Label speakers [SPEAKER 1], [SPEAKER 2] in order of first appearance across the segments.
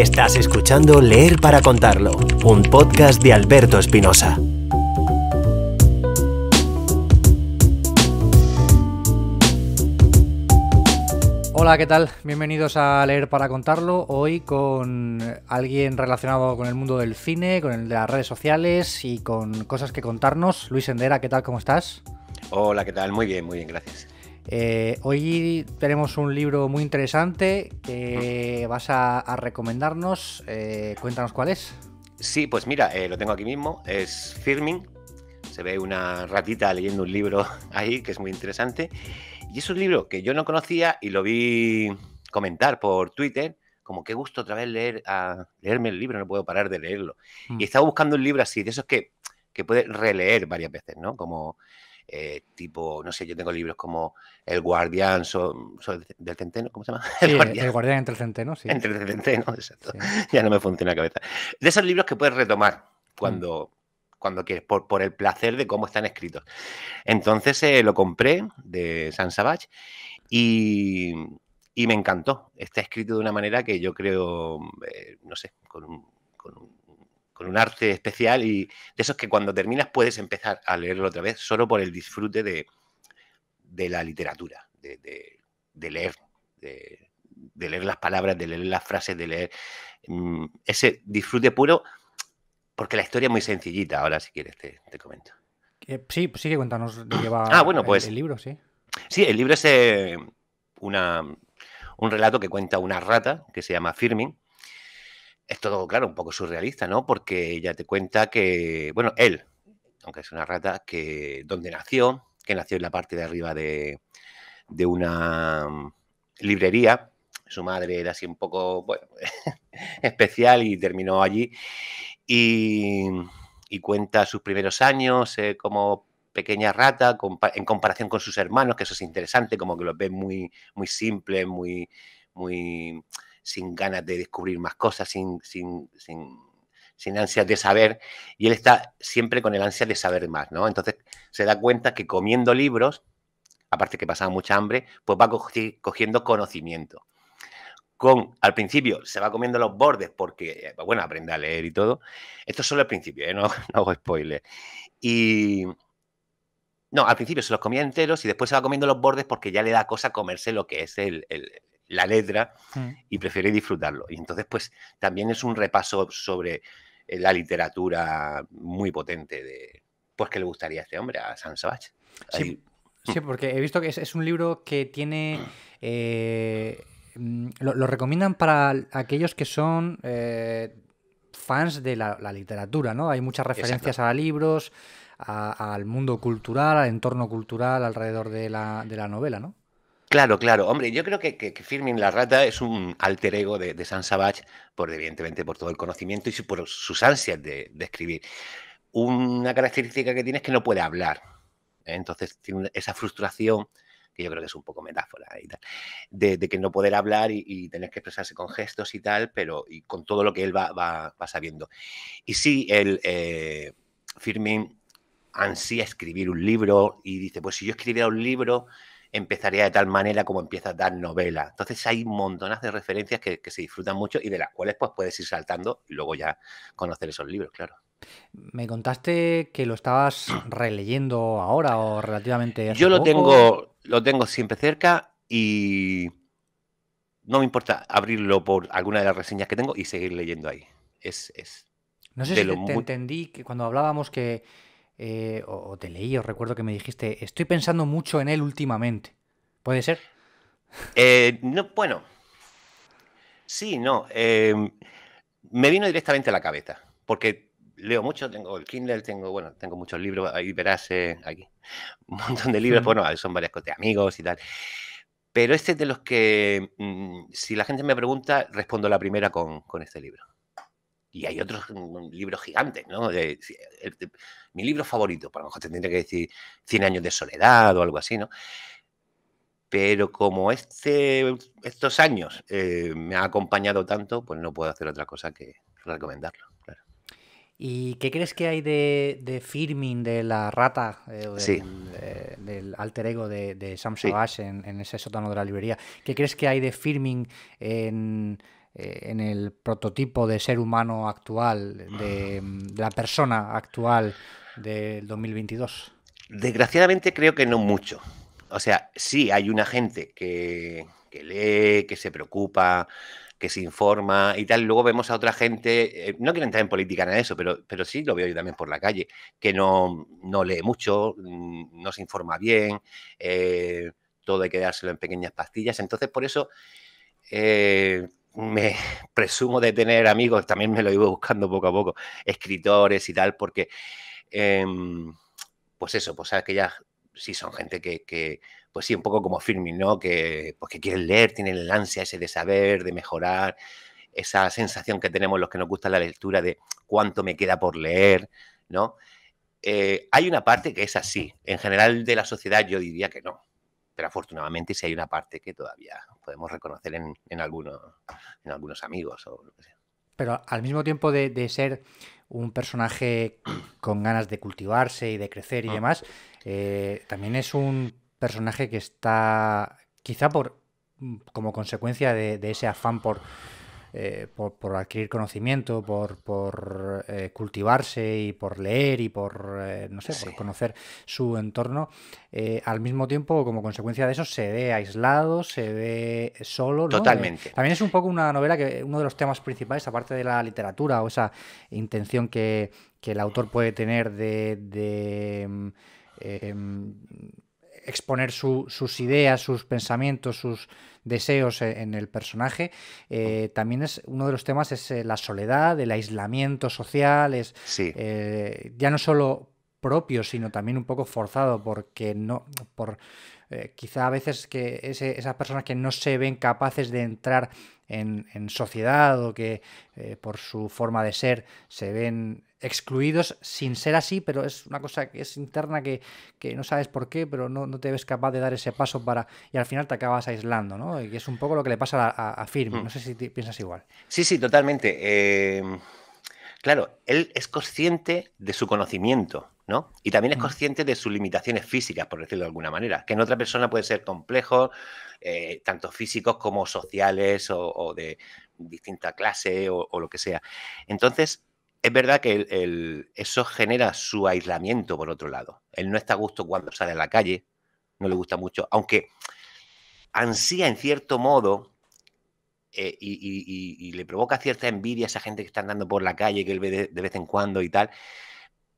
[SPEAKER 1] Estás escuchando Leer para Contarlo, un podcast de Alberto Espinosa.
[SPEAKER 2] Hola, ¿qué tal? Bienvenidos a Leer para Contarlo. Hoy con alguien relacionado con el mundo del cine, con el de las redes sociales y con cosas que contarnos. Luis Endera, ¿qué tal? ¿Cómo estás?
[SPEAKER 1] Hola, ¿qué tal? Muy bien, muy bien, gracias.
[SPEAKER 2] Eh, hoy tenemos un libro muy interesante que vas a, recomendarnos. Eh, cuéntanos cuál es.
[SPEAKER 1] Sí, pues mira, eh, lo tengo aquí mismo. Es Firming. Se ve una ratita leyendo un libro ahí que es muy interesante. Y es un libro que yo no conocía y lo vi comentar por Twitter. Como qué gusto otra vez leer, a, leerme el libro, no puedo parar de leerlo. Mm. Y estaba buscando un libro así, de esos que, que puedes releer varias veces, ¿no? Como eh, tipo, no sé, yo tengo libros como El Guardián so, del Centeno, ¿cómo se llama? el,
[SPEAKER 2] guardián. entre el Centeno, sí. Entre el
[SPEAKER 1] Centeno, exacto. Ya no me funciona la cabeza. De esos libros que puedes retomar mm. cuando, cuando quieres, por, el placer de cómo están escritos. Entonces eh, lo compré de San Savage y, me encantó. Está escrito de una manera que yo creo, eh, no sé, con un con un arte especial y de esos que cuando terminas puedes empezar a leerlo otra vez solo por el disfrute de, la literatura, de, leer, de, leer las palabras, de leer las frases, de leer mm, ese disfrute puro, porque la historia es muy sencillita. Ahora, si quieres, te, comento.
[SPEAKER 2] sí, pues sí que cuéntanos de va ah, pues el, libro,
[SPEAKER 1] sí. Sí, el libro es eh, una, un relato que cuenta una rata que se llama Firmin es todo, claro, un poco surrealista, ¿no? Porque ella te cuenta que, bueno, él, aunque es una rata, que donde nació, que nació en la parte de arriba de, una mm, librería, su madre era así un poco bueno, especial y terminó allí. Y, cuenta sus primeros años eh, como pequeña rata en comparación con sus hermanos, que eso es interesante, como que los ve muy, muy muy, muy sin ganas de descubrir más cosas, sin, sin, ansias de saber, y él está siempre con el ansia de saber más, ¿no? Entonces se da cuenta que comiendo libros, aparte que pasaba mucha hambre, pues va cogiendo conocimiento. Con, al principio se va comiendo los bordes porque, eh, bueno, aprende a leer y todo. Esto es solo el principio, ¿eh? no, no hago spoiler. Y, no, al principio se los comía enteros y después se va comiendo los bordes porque ya le da cosa comerse lo que es el, la letra y prefiere disfrutarlo. Y entonces, pues también es un repaso sobre eh, la literatura muy potente de, pues, que le gustaría a este hombre, a San Sí, mm.
[SPEAKER 2] porque he visto que es, un libro que tiene... Eh, mm, lo, recomiendan para aquellos que son... Eh, fans de la, literatura, ¿no? Hay muchas referencias a libros, al mundo cultural, al entorno cultural alrededor de la, de la novela,
[SPEAKER 1] ¿no? Claro, claro. Hombre, yo creo que, que, Firmin la Rata es un alter ego de, de San Savage, por, evidentemente por todo el conocimiento y por sus ansias de, escribir. Una característica que tiene es que no puede hablar. ¿eh? Entonces tiene esa frustración, que yo creo que es un poco metáfora de, que no poder hablar y, tener que expresarse con gestos y tal, pero y con todo lo que él va, sabiendo. Y sí, el eh, Firmin ansía escribir un libro y dice, pues si yo escribiera un libro empezaría de tal manera como empieza a novela. Entonces hay montonas de referencias que, se disfrutan mucho y de las cuales pues puedes ir saltando y luego ya conocer esos libros, claro.
[SPEAKER 2] Me contaste que lo estabas releyendo ahora o relativamente. Hace Yo lo tengo,
[SPEAKER 1] lo tengo siempre cerca y no me importa abrirlo por alguna de las reseñas que tengo y seguir leyendo ahí. Es, es no sé si te,
[SPEAKER 2] entendí que cuando hablábamos que eh, o, te leí, o recuerdo que me dijiste, estoy pensando mucho en él últimamente. ¿Puede ser?
[SPEAKER 1] Eh, no, bueno, sí, no. Eh, me vino directamente a la cabeza, porque leo mucho, tengo el Kindle, tengo, bueno, tengo muchos libros, ahí verás aquí, un montón de libros, bueno, son varias cosas de amigos y tal. Pero este es de los que, mm, si la gente me pregunta, respondo la primera con este libro. Y hay otros mm, libros gigantes, ¿no? De, mi libro favorito, para lo mejor tendría que decir Cien años de soledad o algo así, ¿no? Pero como este, estos años eh, me ha acompañado tanto, pues no puedo hacer otra cosa que recomendarlo. Claro.
[SPEAKER 2] ¿Y qué crees que hay de, de de la rata, eh, del, eh, del, alter ego de, de Sam en, ese sótano de la librería? ¿Qué crees que hay de firming en eh, en el prototipo de ser humano actual, de, la persona actual del 2022?
[SPEAKER 1] Desgraciadamente creo que no mucho. O sea, sí hay una gente que, lee, que se preocupa, que se informa y tal. Luego vemos a otra gente, eh, no quiero entrar en política en eso, pero, pero sí lo veo yo también por la calle, que no, lee mucho, mm, no se informa bien, eh, todo hay que dárselo en pequeñas pastillas. Entonces, por eso eh, me presumo de tener amigos, también me lo iba buscando poco a poco, escritores y tal, porque, em, pues eso, pues ya, sí son gente que, pues sí, un poco como Firmin, ¿no? Pues que, quieren leer, tienen el ansia ese de saber, de mejorar, esa sensación que tenemos los que nos gusta la lectura de cuánto me queda por leer, ¿no? Eh, hay una parte que es así. En general de la sociedad yo diría que no afortunadamente si hay una parte que todavía podemos reconocer en, algunos, en algunos amigos
[SPEAKER 2] Pero al mismo tiempo de, ser un personaje con ganas de cultivarse y de crecer y ah, demás, eh, también es un personaje que está quizá por mm, como consecuencia de ese afán por eh, por, adquirir conocimiento, por, eh, cultivarse y por leer y por, eh, no sé, por conocer su entorno, al mismo tiempo, como consecuencia de eso, se ve aislado, se ve solo. Totalmente. también es un poco una novela que uno de los temas principales, aparte de la literatura o esa intención que, el autor puede tener de... Mm, mm, exponer sus ideas, sus pensamientos, sus, deseos e, en el personaje. Eh, también es uno de los temas es eh, la soledad, el aislamiento social, es eh, ya no solo propio, sino también un poco forzado, porque no, por quizá a veces que esas personas que no se ven capaces de entrar en, sociedad o que eh, por su forma de ser se ven excluidos sin ser así, pero es una cosa que es interna que, no sabes por qué, pero no, te ves capaz de dar ese paso para y al final te acabas aislando, ¿no? Y es un poco lo que le pasa a, a mm. no sé si piensas igual.
[SPEAKER 1] Sí, sí, totalmente. Eh, claro, él es consciente de su conocimiento ¿no? Y también es mm. consciente de sus limitaciones físicas, por decirlo de alguna manera, que en otra persona puede ser complejos, eh, tanto físicos como sociales o, de distinta clase o, lo que sea. Entonces, es verdad que eso genera su aislamiento, por otro lado. Él no está a gusto cuando sale a la calle, no le gusta mucho, aunque ansía en cierto modo eh, y, le provoca cierta envidia a esa gente que está andando por la calle, que él ve de vez en cuando y tal,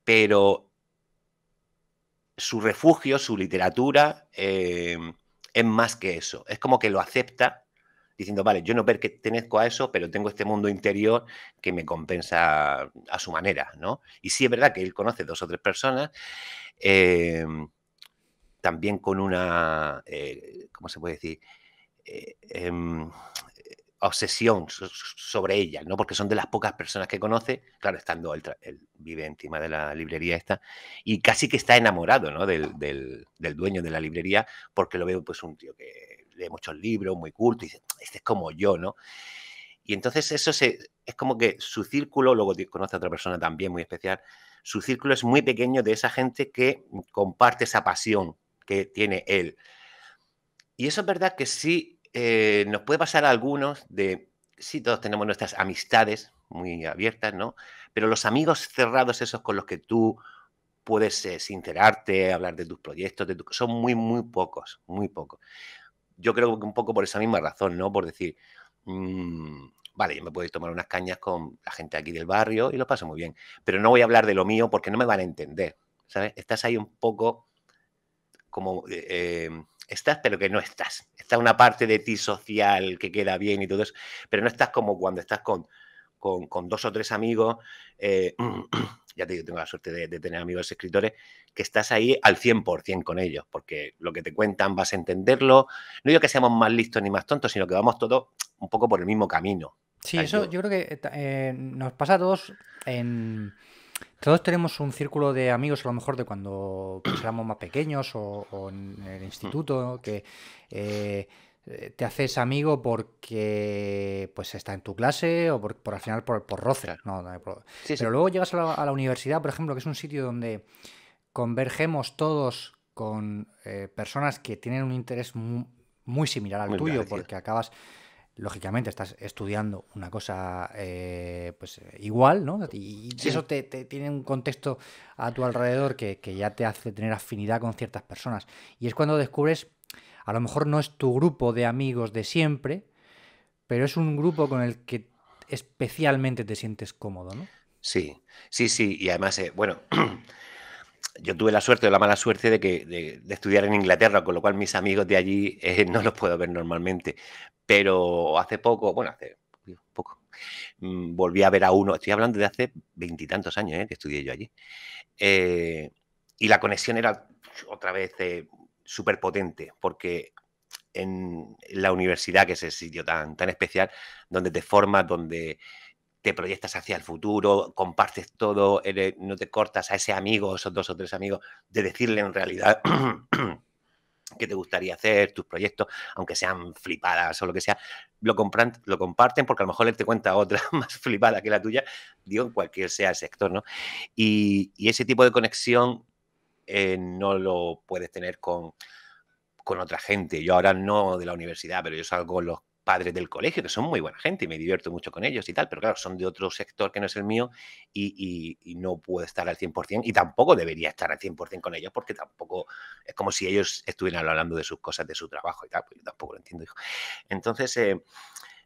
[SPEAKER 1] pero su refugio, su literatura, eh, es más que eso. Es como que lo acepta diciendo, vale, yo no pertenezco a eso, pero tengo este mundo interior que me compensa a su manera, ¿no? Y sí es verdad que él conoce dos o tres personas, eh, también con una, eh, ¿cómo se puede decir? Em, obsesión sobre ella, ¿no? Porque son de las pocas personas que conoce, claro, estando él, vive encima de la librería esta, y casi que está enamorado, Del, dueño de la librería, porque lo veo pues un tío que lee muchos libros, muy culto, y dice, este es como yo, ¿no? Y entonces eso es como que su círculo, luego conoce a otra persona también muy especial, su círculo es muy pequeño de esa gente que comparte esa pasión que tiene él. Y eso es verdad que sí eh, nos puede pasar a algunos de, sí, todos tenemos nuestras amistades muy abiertas, ¿no? Pero los amigos cerrados, esos con los que tú puedes eh, sincerarte, hablar de tus proyectos, de son muy, muy pocos, muy pocos. Yo creo que un poco por esa misma razón, ¿no? Por decir, mm, vale, yo me puedo tomar unas cañas con la gente aquí del barrio y lo paso muy bien, pero no voy a hablar de lo mío porque no me van a entender, ¿sabes? Estás ahí un poco como... Eh, estás, pero que no estás. Está una parte de ti social que queda bien y todo eso, pero no estás como cuando estás con, con, dos o tres amigos. Eh, ya te digo, tengo la suerte de, tener amigos escritores, que estás ahí al 100% con ellos, porque lo que te cuentan vas a entenderlo. No digo que seamos más listos ni más tontos, sino que vamos todos un poco por el mismo camino. Sí, eso
[SPEAKER 2] yo creo que eh, nos pasa a todos en todos tenemos un círculo de amigos, a lo mejor de cuando pues, éramos más pequeños o, en el instituto, que eh, te haces amigo porque pues está en tu clase o por, al final por, por roce. Pero luego llegas a la, universidad, por ejemplo, que es un sitio donde convergemos todos con eh, personas que tienen un interés muy, similar al tuyo, porque acabas lógicamente estás estudiando una cosa eh, pues eh, igual, ¿no? Y, eso te, tiene un contexto a tu alrededor que, ya te hace tener afinidad con ciertas personas. Y es cuando descubres, a lo mejor no es tu grupo de amigos de siempre, pero es un grupo con el que especialmente te sientes cómodo, ¿no?
[SPEAKER 1] Sí, sí, sí. Y además, eh, bueno, yo tuve la suerte o la mala suerte de, que, de, estudiar en Inglaterra, con lo cual mis amigos de allí eh, no los puedo ver normalmente. Pero hace poco, bueno, hace poco, mm, volví a ver a uno, estoy hablando de hace veintitantos años eh, que estudié yo allí. Eh, y la conexión era otra vez súper potente, porque en la universidad, que es el sitio tan, tan especial, donde te formas, donde te proyectas hacia el futuro, compartes todo, no te cortas a ese amigo, esos dos o tres amigos, de decirle en realidad qué te gustaría hacer, tus proyectos, aunque sean flipadas o lo que sea, lo, compran, lo comparten porque a lo mejor le te cuenta otra más flipada que la tuya, digo, en cualquier sea el sector, ¿no? Y, ese tipo de conexión eh, no lo puedes tener con, con otra gente. Yo ahora no de la universidad, pero yo salgo los padres del colegio, que son muy buena gente y me divierto mucho con ellos y tal, pero claro, son de otro sector que no es el mío y, no puedo estar al 100% y tampoco debería estar al 100% con ellos porque tampoco es como si ellos estuvieran hablando de sus cosas, de su trabajo y tal, pues yo tampoco lo entiendo, Entonces, eh,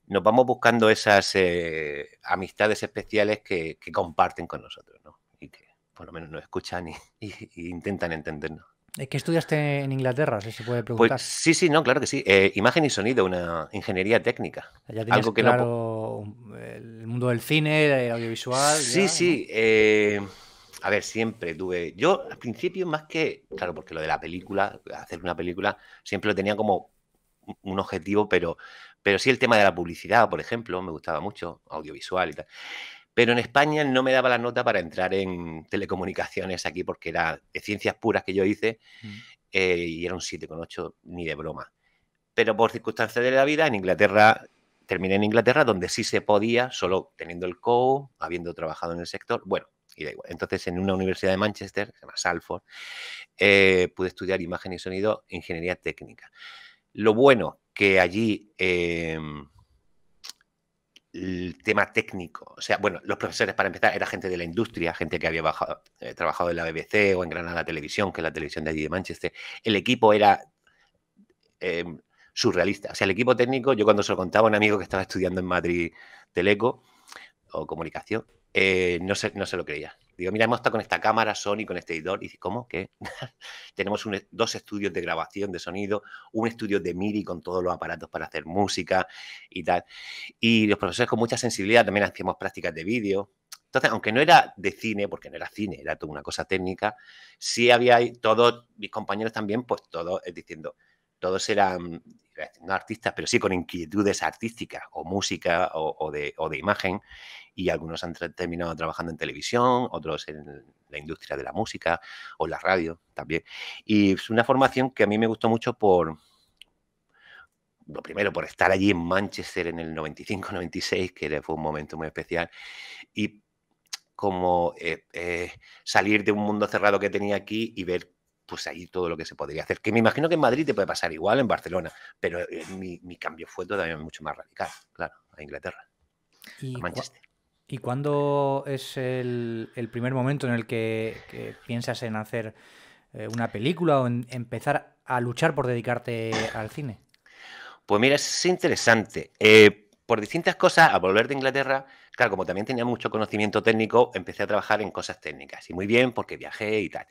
[SPEAKER 1] nos vamos buscando esas eh, amistades especiales que, comparten con nosotros, ¿no? Y que por lo menos nos escuchan y intentan entendernos.
[SPEAKER 2] Eh, ¿Qué estudiaste en Inglaterra? Si se puede pues preguntar. sí,
[SPEAKER 1] sí, no, claro que sí. Eh, imagen y sonido, una ingeniería técnica. algo que
[SPEAKER 2] claro no... el mundo del cine, audiovisual. Sí, sí.
[SPEAKER 1] Eh, a ver, siempre tuve. Yo al principio, más que. Claro, porque lo de la película, hacer una película, siempre lo tenía como un objetivo, pero, pero sí el tema de la publicidad, por ejemplo, me gustaba mucho, audiovisual y tal. Pero en España no me daba la nota para entrar en telecomunicaciones aquí porque era de ciencias puras que yo hice mm. eh, y era un 7,8 ni de broma. Pero por circunstancias de la vida, en Inglaterra, terminé en Inglaterra donde sí se podía, solo teniendo el CO, habiendo trabajado en el sector. Bueno, y da igual. Entonces, en una universidad de Manchester, se llama Salford, eh, pude estudiar imagen y sonido, ingeniería técnica. Lo bueno que allí em, el tema técnico. O sea, bueno, los profesores para empezar era gente de la industria, gente que había eh, trabajado en la BBC o en Granada Televisión, que es la televisión de allí de Manchester. El equipo era em, surrealista. O sea, el equipo técnico, yo cuando se lo contaba a un amigo que estaba estudiando en Madrid Teleco o Comunicación, eh, no, se, no se lo creía. Digo, mira, hemos estado con esta cámara Sony, con este editor. Y dice, ¿cómo? ¿Qué? Tenemos e, dos estudios de grabación de sonido, un estudio de MIDI con todos los aparatos para hacer música y tal. Y los profesores con mucha sensibilidad también hacíamos prácticas de vídeo. Entonces, aunque no era de cine, porque no era cine, era toda una cosa técnica, sí había todos mis compañeros también, pues todos eh, diciendo, todos eran no artistas, pero sí con inquietudes artísticas o música o, de, imagen. Y algunos han terminado trabajando en televisión, otros en la industria de la música o la radio también. Y es una formación que a mí me gustó mucho por, lo primero, por estar allí en Manchester en el 95-96, que fue un momento muy especial. Y como eh, eh, salir de un mundo cerrado que tenía aquí y ver pues ahí todo lo que se podría hacer. Que me imagino que en Madrid te puede pasar igual, en Barcelona, pero eh, mi, cambio fue todavía mucho más radical, claro, a Inglaterra, ¿Y a Manchester.
[SPEAKER 2] ¿Y cuándo es el, primer momento en el que, piensas en hacer eh, una película o en empezar a luchar por dedicarte al cine?
[SPEAKER 1] Pues mira, es interesante. Eh, por distintas cosas, al volver de Inglaterra, claro, como también tenía mucho conocimiento técnico, empecé a trabajar en cosas técnicas. Y muy bien, porque viajé y tal.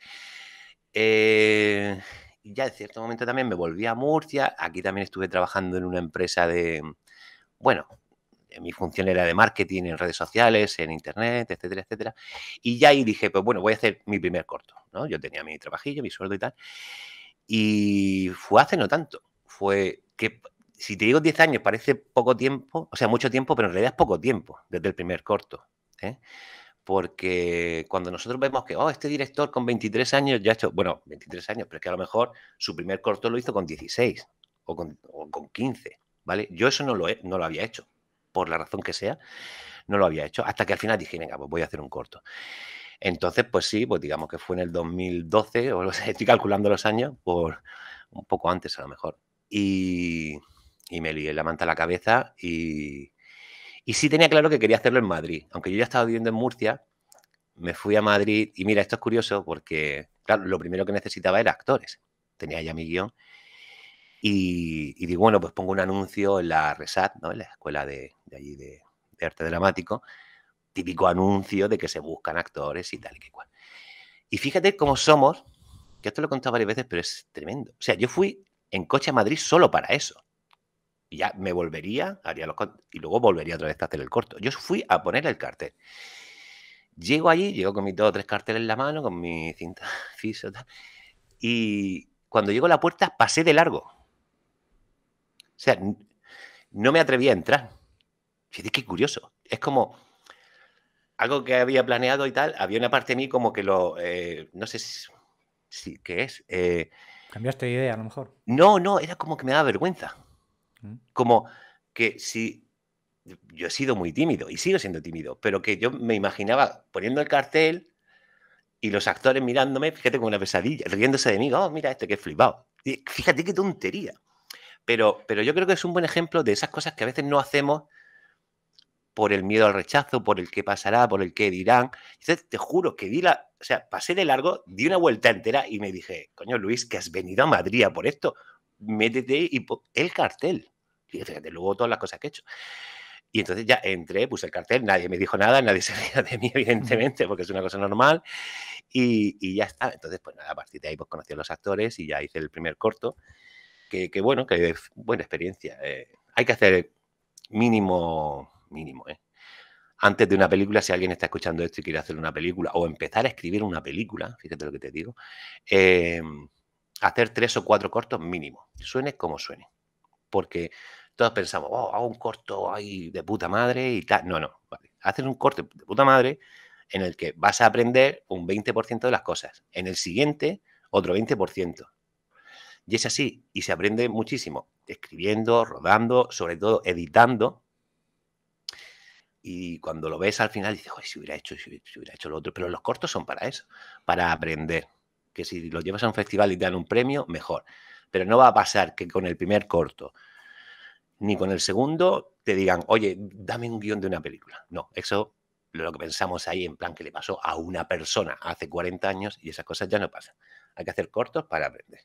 [SPEAKER 1] Eh, y ya en cierto momento también me volví a Murcia. Aquí también estuve trabajando en una empresa de, bueno, eh, mi función era de marketing en redes sociales, en internet, etcétera, etcétera. Y ya ahí dije, pues bueno, voy a hacer mi primer corto, ¿no? Yo tenía mi trabajillo, mi sueldo y tal. Y fue hace no tanto. Fue que, si te digo 10 años, parece poco tiempo, o sea, mucho tiempo, pero en realidad es poco tiempo desde el primer corto. ¿eh? porque cuando nosotros vemos que, oh, este director con 23 años ya ha hecho, bueno, 23 años, pero es que a lo mejor su primer corto lo hizo con 16 o con, 15, ¿vale? Yo eso no lo, no lo había hecho, por la razón que sea, no lo había hecho, hasta que al final dije, venga, pues voy a hacer un corto. Entonces, pues sí, pues digamos que fue en el 2012, o lo estoy calculando los años, por un poco antes a lo mejor. Y, y me lié la manta a la cabeza y, y sí tenía claro que quería hacerlo en Madrid. Aunque yo ya estaba viviendo en Murcia, me fui a Madrid y mira, esto es curioso porque, claro, lo primero que necesitaba era actores. Tenía ya mi guión. Y, digo, bueno, pues pongo un anuncio en la RESAT, ¿no? en la escuela de, allí de, arte dramático, típico anuncio de que se buscan actores y tal y que cual. Y fíjate cómo somos, que esto lo he contado varias veces, pero es tremendo. O sea, yo fui en coche a Madrid solo para eso. Y ya me volvería, haría los y luego volvería otra vez a hacer el corto. Yo fui a poner el cartel. Llego allí, llego con mis dos o tres carteles en la mano, con mi cinta fiso, y cuando llego a la puerta pasé de largo. O sea, no me atreví a entrar. Fíjate qué curioso. Es como algo que había planeado y tal. Había una parte de mí como que lo. Eh, no sé si, qué es. Eh,
[SPEAKER 2] Cambiaste de idea, a lo mejor.
[SPEAKER 1] No, no, era como que me daba vergüenza. Mm. Como que si yo he sido muy tímido y sigo siendo tímido, pero que yo me imaginaba poniendo el cartel y los actores mirándome, fíjate como una pesadilla, riéndose de mí, oh, mira este que flipado. Fíjate qué tontería. Pero, pero yo creo que es un buen ejemplo de esas cosas que a veces no hacemos por el miedo al rechazo, por el que pasará, por el que dirán. Entonces, te juro que di la, o sea, pasé de largo, di una vuelta entera y me dije, coño Luis, que has venido a Madrid por esto métete y el cartel. Y fíjate, luego todas las cosas que he hecho. Y entonces ya entré, puse el cartel, nadie me dijo nada, nadie se veía de mí, evidentemente, porque es una cosa normal. Y, ya está. Entonces, pues nada, a partir de ahí pues, conocí a los actores y ya hice el primer corto. Que, bueno, que es buena experiencia. Eh. hay que hacer mínimo, mínimo, eh. Antes de una película, si alguien está escuchando esto y quiere hacer una película o empezar a escribir una película, fíjate lo que te digo, eh, hacer tres o cuatro cortos mínimo, suene como suene. Porque todos pensamos, oh, hago un corto ahí de puta madre y tal. No, no, haces un corte de puta madre en el que vas a aprender un 20% de las cosas. En el siguiente, otro 20%. Y es así, y se aprende muchísimo, escribiendo, rodando, sobre todo editando. Y cuando lo ves al final, dices, joder, si hubiera hecho, si hubiera hecho lo otro. Pero los cortos son para eso, para aprender que si lo llevas a un festival y te dan un premio, mejor. Pero no va a pasar que con el primer corto ni con el segundo te digan, oye, dame un guión de una película. No, eso lo que pensamos ahí en plan que le pasó a una persona hace 40 años y esas cosas ya no pasan. Hay que hacer cortos para aprender.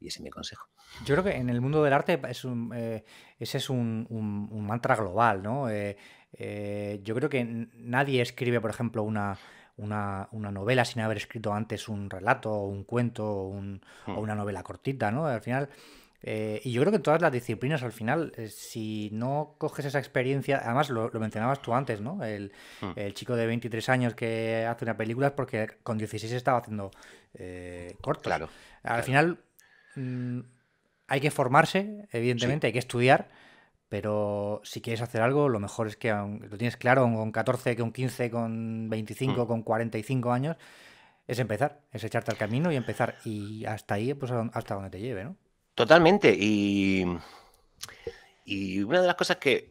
[SPEAKER 1] Y ese es mi consejo.
[SPEAKER 2] Yo creo que en el mundo del arte es un, eh, ese es un, mantra global, ¿no? Eh, eh, yo creo que nadie escribe, por ejemplo, una, una, novela sin haber escrito antes un relato o un cuento o, hmm. una novela cortita, ¿no? Al final... Eh, y yo creo que en todas las disciplinas, al final, eh, si no coges esa experiencia, además lo, mencionabas tú antes, ¿no? El, hmm. chico de 23 años que hace una película es porque con 16 estaba haciendo eh, corto, Claro. Al final mm, hay que formarse, evidentemente, hay que estudiar, pero si quieres hacer algo, lo mejor es que lo tienes claro con 14, con 15, con 25, mm. con 45 años, es empezar, es echarte al camino y empezar. Y hasta ahí, pues hasta donde te lleve, ¿no?
[SPEAKER 1] Totalmente. Y, y una de las cosas que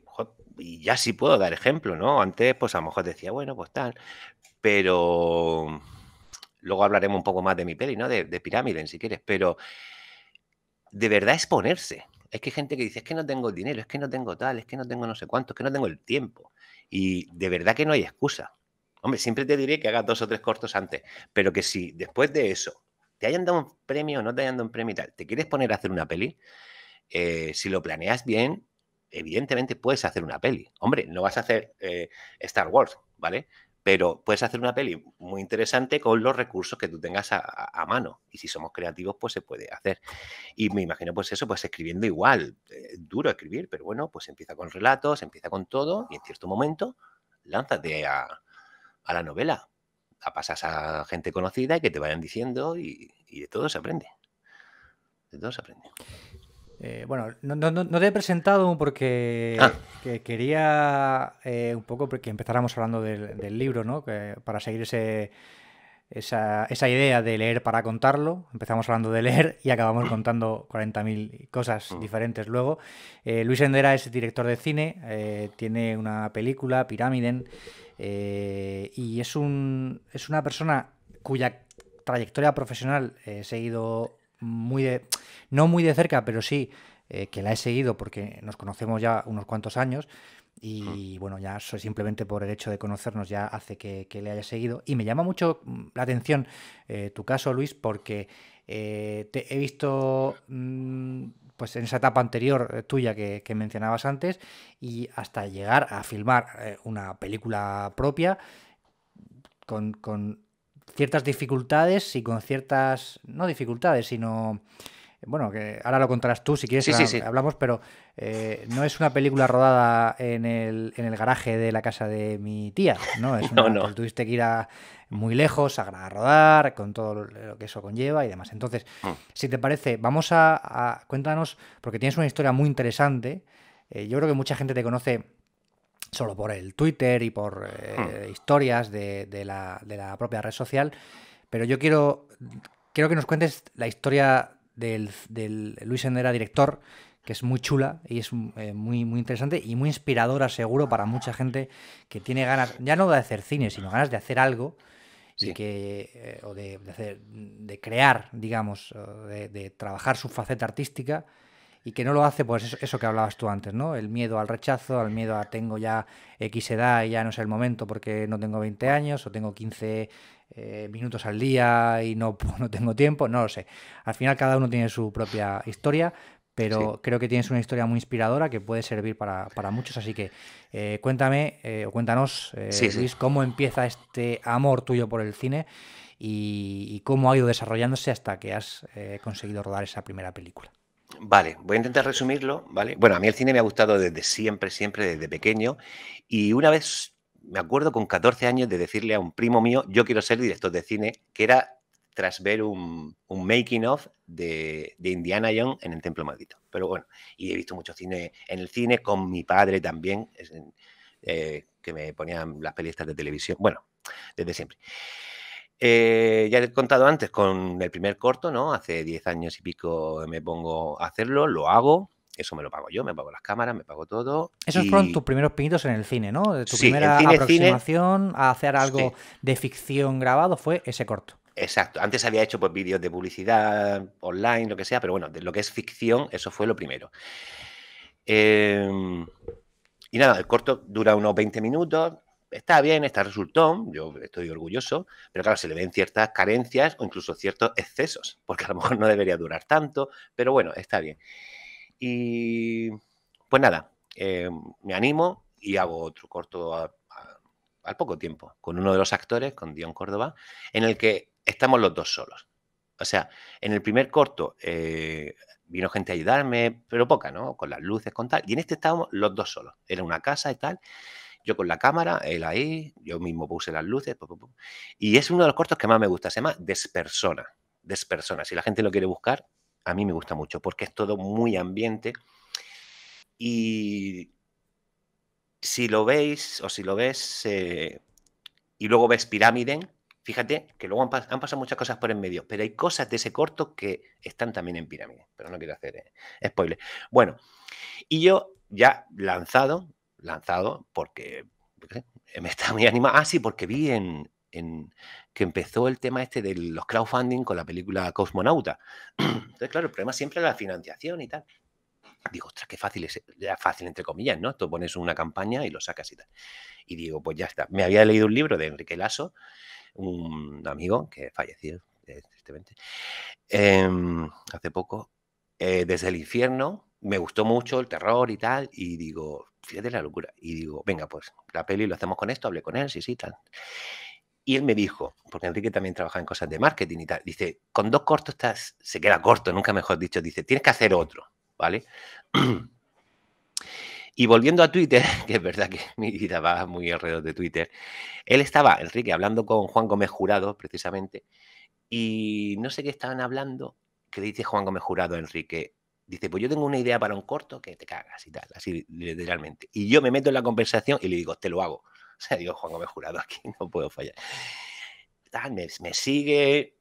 [SPEAKER 1] ya sí puedo dar ejemplo, ¿no? Antes, pues a lo mejor decía, bueno, pues tal, pero luego hablaremos un poco más de mi peli, ¿no? De, de pirámide, si quieres, pero de verdad es ponerse es que hay gente que dice, es que no tengo dinero, es que no tengo tal, es que no tengo no sé cuánto, es que no tengo el tiempo. Y de verdad que no hay excusa. Hombre, siempre te diré que hagas dos o tres cortos antes, pero que si después de eso te hayan dado un premio o no te hayan dado un premio y tal, te quieres poner a hacer una peli, eh, si lo planeas bien, evidentemente puedes hacer una peli. Hombre, no vas a hacer eh, Star Wars, ¿vale? pero puedes hacer una peli muy interesante con los recursos que tú tengas a, mano. Y si somos creativos, pues se puede hacer. Y me imagino, pues eso, pues escribiendo igual. Es eh, duro escribir, pero bueno, pues empieza con relatos, empieza con todo, y en cierto momento, lánzate a, la novela. a pasas a gente conocida y que te vayan diciendo, y, y de todo se aprende. De todo se aprende. Eh,
[SPEAKER 2] bueno, no, te he presentado porque ah. quería eh, un poco que empezáramos hablando del, libro, ¿no? para seguir esa, idea de leer para contarlo. Empezamos hablando de leer y acabamos contando 40.000 cosas mm. diferentes luego. Eh, Luis Endera es director de cine, tiene una película, Pirámiden, y es, un, es una persona cuya trayectoria profesional he seguido muy de, no muy de cerca, pero sí eh, que la he seguido porque nos conocemos ya unos cuantos años. Y bueno, ya soy simplemente por el hecho de conocernos ya hace que, le haya seguido. Y me llama mucho mm, la atención eh, tu caso, Luis, porque eh, te he visto mm, pues en esa etapa anterior tuya que, que, mencionabas antes y hasta llegar a filmar una película propia con, con ciertas dificultades y con ciertas, no dificultades, sino, bueno, que ahora lo contarás tú si quieres, sí, hablamos, pero eh, no es una película rodada en el, en el, garaje de la casa de mi tía, ¿no? Es una, no, tuviste que ir a, muy lejos, a rodar, con todo lo que eso conlleva y demás. Entonces, mm. si te parece, vamos a, cuéntanos, porque tienes una historia muy interesante. Eh, yo creo que mucha gente te conoce solo por el Twitter y por eh, hmm. historias de, la, propia red social, pero yo quiero, quiero que nos cuentes la historia del, Luis Endera, director, que es muy chula y es eh, muy, muy interesante y muy inspiradora, seguro, para mucha gente que tiene ganas, ya no de hacer cine, sino ganas de hacer algo. que, eh, o de, crear, digamos, de trabajar su faceta artística y que no lo hace, pues eso, que hablabas tú antes, ¿no? El miedo al rechazo, al miedo a tengo ya X edad y ya no es el momento porque no tengo 20 años o tengo 15 eh, minutos al día y no, no tengo tiempo, no lo sé. Al final cada uno tiene su propia historia, pero creo que tienes una historia muy inspiradora que puede servir para, muchos. Así que eh, cuéntame eh, o cuéntanos, Luis, cómo empieza este amor tuyo por el cine y cómo ha ido desarrollándose hasta que has conseguido rodar esa primera película.
[SPEAKER 1] Vale, voy a intentar resumirlo, ¿vale? Bueno, a mí el cine me ha gustado desde siempre, siempre, desde pequeño. Y una vez me acuerdo con 14 años de decirle a un primo mío, yo quiero ser director de cine, que era tras ver un, making of de, Indiana Jones en el Templo Maldito. Pero bueno, y he visto mucho cine en el cine, con mi padre también, eh, que me ponían las pelistas de televisión. Bueno, desde siempre. Eh, ya he contado antes con el primer corto, ¿no? Hace 10 años y pico me pongo a hacerlo, lo hago. Eso me lo pago yo, me pago las cámaras, me pago todo.
[SPEAKER 2] Esos fueron tus primeros pinitos en el cine, ¿no? Tu primera aproximación a hacer algo de ficción grabado fue ese corto.
[SPEAKER 1] Exacto. Antes había hecho pues, vídeos de publicidad online, lo que sea, pero bueno, de lo que es ficción, eso fue lo primero. Em, y nada, el corto dura unos 20 minutos está bien, está resultón, yo estoy orgulloso, pero claro, se le ven ciertas carencias o incluso ciertos excesos, porque a lo mejor no debería durar tanto, pero bueno, está bien. Y pues nada, em, me animo y hago otro corto al poco tiempo con uno de los actores, con Dion Córdoba, en el que estamos los dos solos. O sea, en el primer corto eh, vino gente a ayudarme, pero poca, ¿no? Con las luces, con tal. Y en este estábamos los dos solos. Era una casa y tal. Yo con la cámara, él ahí, yo mismo puse las luces. Y es uno de los cortos que más me gusta. Se llama Despersona. Despersona. Si la gente lo quiere buscar, a mí me gusta mucho porque es todo muy ambiente. Y si lo veis o si lo ves eh, y luego ves pirámide fíjate que luego han, pasado muchas cosas por en medio, pero hay cosas de ese corto que están también en pirámide Pero no quiero hacer eh, spoiler. Bueno, y yo ya lanzado, lanzado porque ¿eh? Eh, me está muy animado. Ah, sí, porque vi en, que empezó el tema este de los crowdfunding con la película Cosmonauta. Entonces, claro, el problema siempre es la financiación y tal. Digo, ostras, qué fácil es, fácil entre comillas, ¿no? Tú pones una campaña y lo sacas y tal. Y digo, pues ya está. Me había leído un libro de Enrique Lasso, un amigo que falleció, eh, tristemente, em, hace poco, Desde el infierno, me gustó mucho el terror y tal, y digo, fíjate la locura, y digo, venga, pues la peli lo hacemos con esto, hablé con él, sí, sí, tal. Y él me dijo, porque Enrique también trabaja en cosas de marketing y tal, dice, con dos cortos estás, se queda corto, nunca mejor dicho, dice, tienes que hacer otro, ¿vale? Y volviendo a Twitter, que es verdad que mi vida va muy alrededor de Twitter, él estaba, Enrique, hablando con Juan Gómez Jurado, precisamente, y no sé qué estaban hablando, que dice Juan Gómez Jurado Enrique, dice, pues yo tengo una idea para un corto que te cagas y tal, así literalmente. Y yo me meto en la conversación y le digo, te lo hago. O sea, digo, Juan me he Jurado, aquí no puedo fallar. Ah, me, sigue,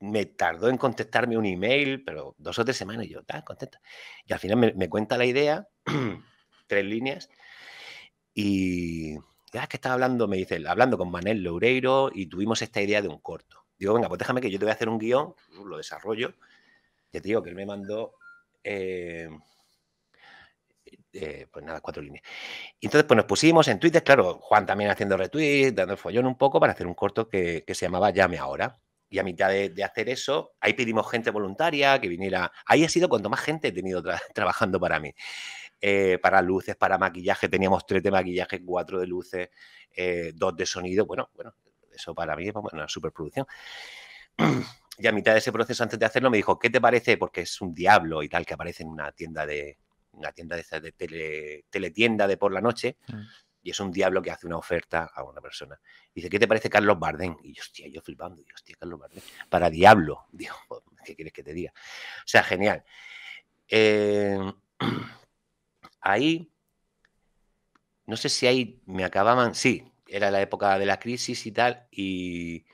[SPEAKER 1] me tardó en contestarme un email, pero dos o tres semanas y yo, tal, ah, contento. Y al final me, cuenta la idea, tres líneas, y ya ah, que estaba hablando, me dice, hablando con Manel Loureiro y tuvimos esta idea de un corto. Digo, venga, pues déjame que yo te voy a hacer un guión, lo desarrollo. Ya te digo que él me mandó eh, eh, pues nada, cuatro líneas. entonces, pues nos pusimos en Twitter, claro, Juan también haciendo retweet, dando el follón un poco para hacer un corto que, se llamaba Llame ahora. Y a mitad de, hacer eso, ahí pedimos gente voluntaria que viniera. Ahí ha sido cuanto más gente he tenido trabajando para mí. Eh, para luces, para maquillaje, teníamos tres de maquillaje, cuatro de luces, dos de sonido. Bueno, bueno, eso para mí es una superproducción. y a mitad de ese proceso, antes de hacerlo, me dijo, ¿qué te parece? Porque es un diablo y tal, que aparece en una tienda de, una tienda de, teletienda de por la noche. Mm. Y es un diablo que hace una oferta a una persona. Dice, ¿qué te parece Carlos Bardén? Y yo, hostia, yo flipando, yo, hostia, Carlos Bardem. Para diablo, digo, ¿qué quieres que te diga? O sea, genial. Em, ahí, no sé si ahí me acababan, sí, era la época de la crisis y tal, y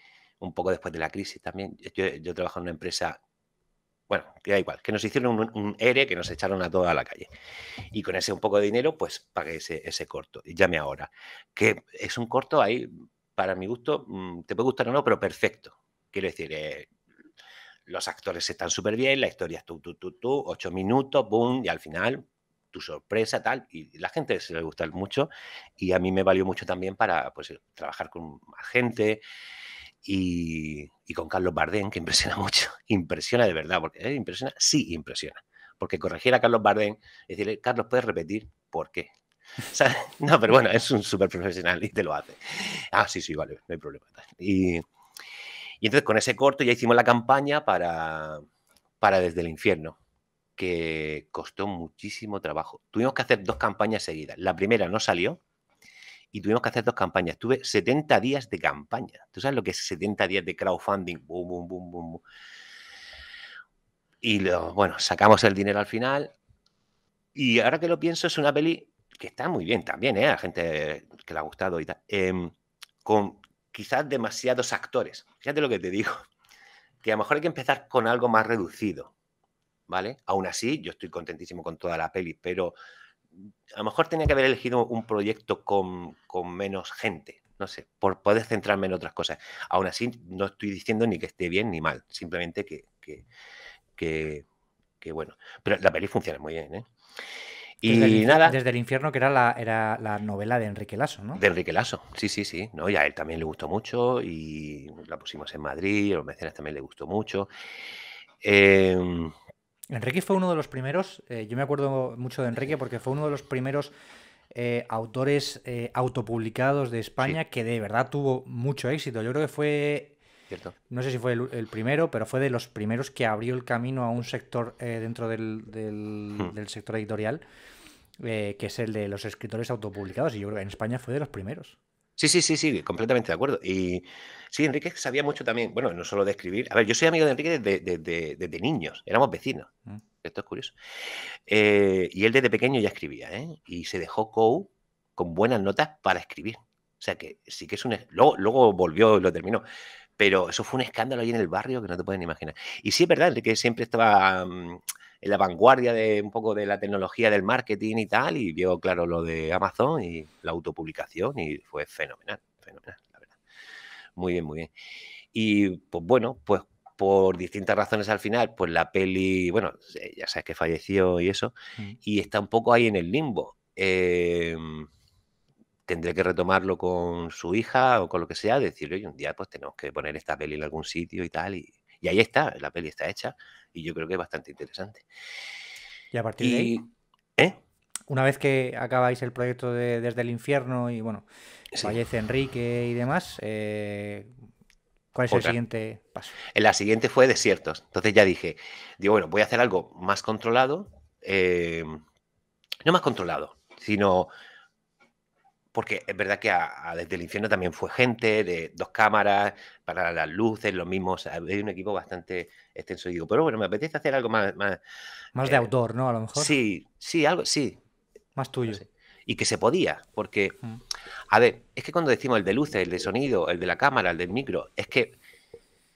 [SPEAKER 1] un poco después de la crisis también. Yo, yo trabajo en una empresa, bueno, que da igual, que nos hicieron un, ERE, e que nos echaron a toda la calle. Y con ese un poco de dinero, pues pagué ese, ese corto. Y llame ahora. Que es un corto ahí, para mi gusto, mm, te puede gustar o no, pero perfecto. Quiero decir, eh, los actores están súper bien, la historia es tú, tú, tú, tú, ocho minutos, boom, y al final tu sorpresa, tal, y la gente se le gusta mucho, y a mí me valió mucho también para pues, trabajar con más gente, y, con Carlos Bardén, que impresiona mucho. Impresiona de verdad, porque eh, impresiona, sí impresiona. Porque corregir a Carlos Bardem, decirle, Carlos, ¿puedes repetir por qué? No, pero bueno, es un súper profesional y te lo hace. Ah, sí, sí, vale, no hay problema. Y, entonces con ese corto ya hicimos la campaña para Desde el Infierno, que costó muchísimo trabajo. Tuvimos que hacer dos campañas seguidas. La primera no salió, y tuvimos que hacer dos campañas. Tuve 70 días de campaña. ¿Tú sabes lo que es 70 días de crowdfunding? Boom, boom, boom, boom. Y lo, bueno, sacamos el dinero al final. Y ahora que lo pienso, es una peli que está muy bien también, ¿eh? A gente que le ha gustado y tal. Em, con quizás demasiados actores. Fíjate lo que te digo. Que a lo mejor hay que empezar con algo más reducido. ¿Vale? Aún así, yo estoy contentísimo con toda la peli, pero a lo mejor tenía que haber elegido un proyecto con, menos gente, no sé, por poder centrarme en otras cosas. Aún así, no estoy diciendo ni que esté bien ni mal, simplemente que, que, bueno. Pero la peli funciona muy bien, ¿eh? Y nada.
[SPEAKER 2] Desde el infierno, que era la, era la novela de Enrique Lasso, ¿no? De
[SPEAKER 1] Enrique Lasso, sí, sí, sí. No, y a él también le gustó mucho y la pusimos en Madrid, a los mecenas también le gustó mucho. Eh,
[SPEAKER 2] Enrique fue uno de los primeros, eh, yo me acuerdo mucho de Enrique porque fue uno de los primeros eh, autores eh, autopublicados de España que de verdad tuvo mucho éxito. Yo creo que fue, Cierto. no sé si fue el, primero, pero fue de los primeros que abrió el camino a un sector dentro del, del, hmm. sector editorial, que es el de los escritores autopublicados. Y yo creo que en España fue de los primeros.
[SPEAKER 1] Sí, sí, sí, sí, completamente de acuerdo. Y sí, Enrique sabía mucho también, bueno, no solo de escribir. A ver, yo soy amigo de Enrique desde, niños, éramos vecinos. Mm. Esto es curioso. Eh, y él desde pequeño ya escribía, ¿eh? Y se dejó co con buenas notas para escribir. O sea que sí que es un. Luego, luego volvió y lo terminó. Pero eso fue un escándalo ahí en el barrio que no te pueden imaginar. Y sí es verdad, que siempre estaba mm, en la vanguardia de un poco de la tecnología del marketing y tal, y vio, claro, lo de Amazon y la autopublicación, y fue fenomenal, fenomenal, la verdad. Muy bien, muy bien. Y pues bueno, pues por distintas razones al final, pues la peli, bueno, ya sabes que falleció y eso, mm. y está un poco ahí en el limbo. Eh, tendré que retomarlo con su hija o con lo que sea, decirle, oye, un día pues tenemos que poner esta peli en algún sitio y tal. Y, ahí está, la peli está hecha y yo creo que es bastante interesante.
[SPEAKER 2] Y a partir de ahí... ¿eh? Una vez que acabáis el proyecto de Desde el Infierno y bueno, fallece Enrique y demás, eh, ¿Cuál es el siguiente
[SPEAKER 1] paso? La siguiente fue desiertos. Entonces ya dije, digo, bueno, voy a hacer algo más controlado, eh, no más controlado, sino porque es verdad que desde el infierno también fue gente, de dos cámaras, para las luces, los mismos, hay un equipo bastante extenso. digo, pero bueno, me apetece hacer algo más... Más,
[SPEAKER 2] de autor, eh, ¿no? A lo mejor.
[SPEAKER 1] Sí, sí, algo, sí. Más tuyo. Y que se podía, porque, mm. a ver, es que cuando decimos el de luces, el de sonido, el de la cámara, el del micro, es que,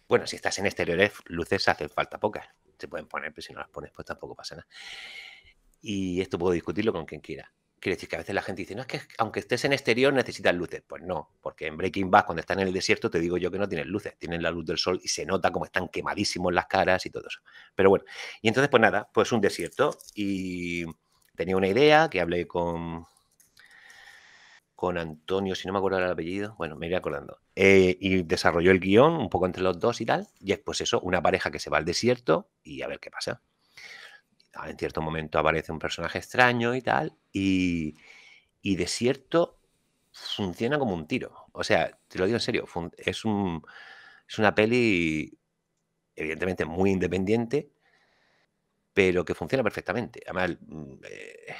[SPEAKER 1] bueno, si estás en exteriores, luces hacen falta pocas. Se pueden poner, pero si no las pones, pues tampoco pasa nada. Y esto puedo discutirlo con quien quiera. Quiere decir que a veces la gente dice, no, es que aunque estés en exterior necesitas luces. Pues no, porque en Breaking Bad, cuando están en el desierto, te digo yo que no tienen luces, tienen la luz del sol y se nota como están quemadísimos las caras y todo eso. Pero bueno, y entonces, pues nada, pues un desierto. Y tenía una idea que hablé con, con Antonio, si no me acuerdo el apellido, bueno, me iré acordando. Eh, y desarrolló el guión un poco entre los dos y tal. Y es pues eso, una pareja que se va al desierto y a ver qué pasa en cierto momento aparece un personaje extraño y tal, y, de cierto funciona como un tiro. O sea, te lo digo en serio, es, un, es una peli evidentemente muy independiente, pero que funciona perfectamente. Además, mm, eh,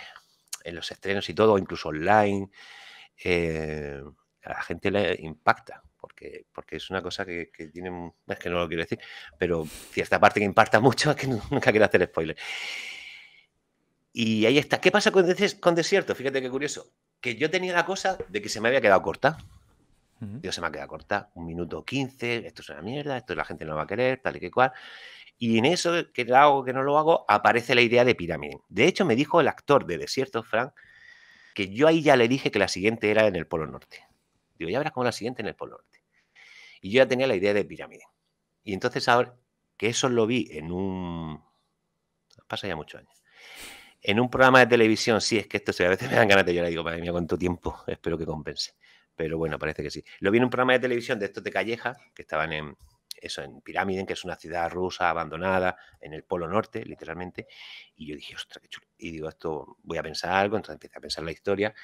[SPEAKER 1] en los estrenos y todo, incluso online, eh, a la gente le impacta porque, es una cosa que, tiene, es que no lo quiero decir, pero si esta parte que imparta mucho es que nunca quiero hacer spoiler. Y ahí está. ¿Qué pasa con, Desierto? Fíjate qué curioso. Que yo tenía la cosa de que se me había quedado corta. Dios se me ha quedado corta, un minuto quince, esto es una mierda, esto la gente no va a querer, tal y que cual. Y en eso, que lo hago, que no lo hago, aparece la idea de pirámide. De hecho, me dijo el actor de Desierto, Frank, que yo ahí ya le dije que la siguiente era en el Polo Norte. Digo, ya verás cómo la siguiente en el Polo Norte. Y yo ya tenía la idea de pirámide. Y entonces ahora, que eso lo vi en un... Pasa ya muchos años. En un programa de televisión, sí, es que esto a veces me dan ganas de le Digo, madre mía, cuánto tiempo, espero que compense. Pero bueno, parece que sí. Lo vi en un programa de televisión de estos de Calleja, que estaban en, eso, en pirámide que es una ciudad rusa abandonada en el Polo Norte, literalmente. Y yo dije, ostras, qué chulo. Y digo, esto voy a pensar algo, entonces empecé a pensar la historia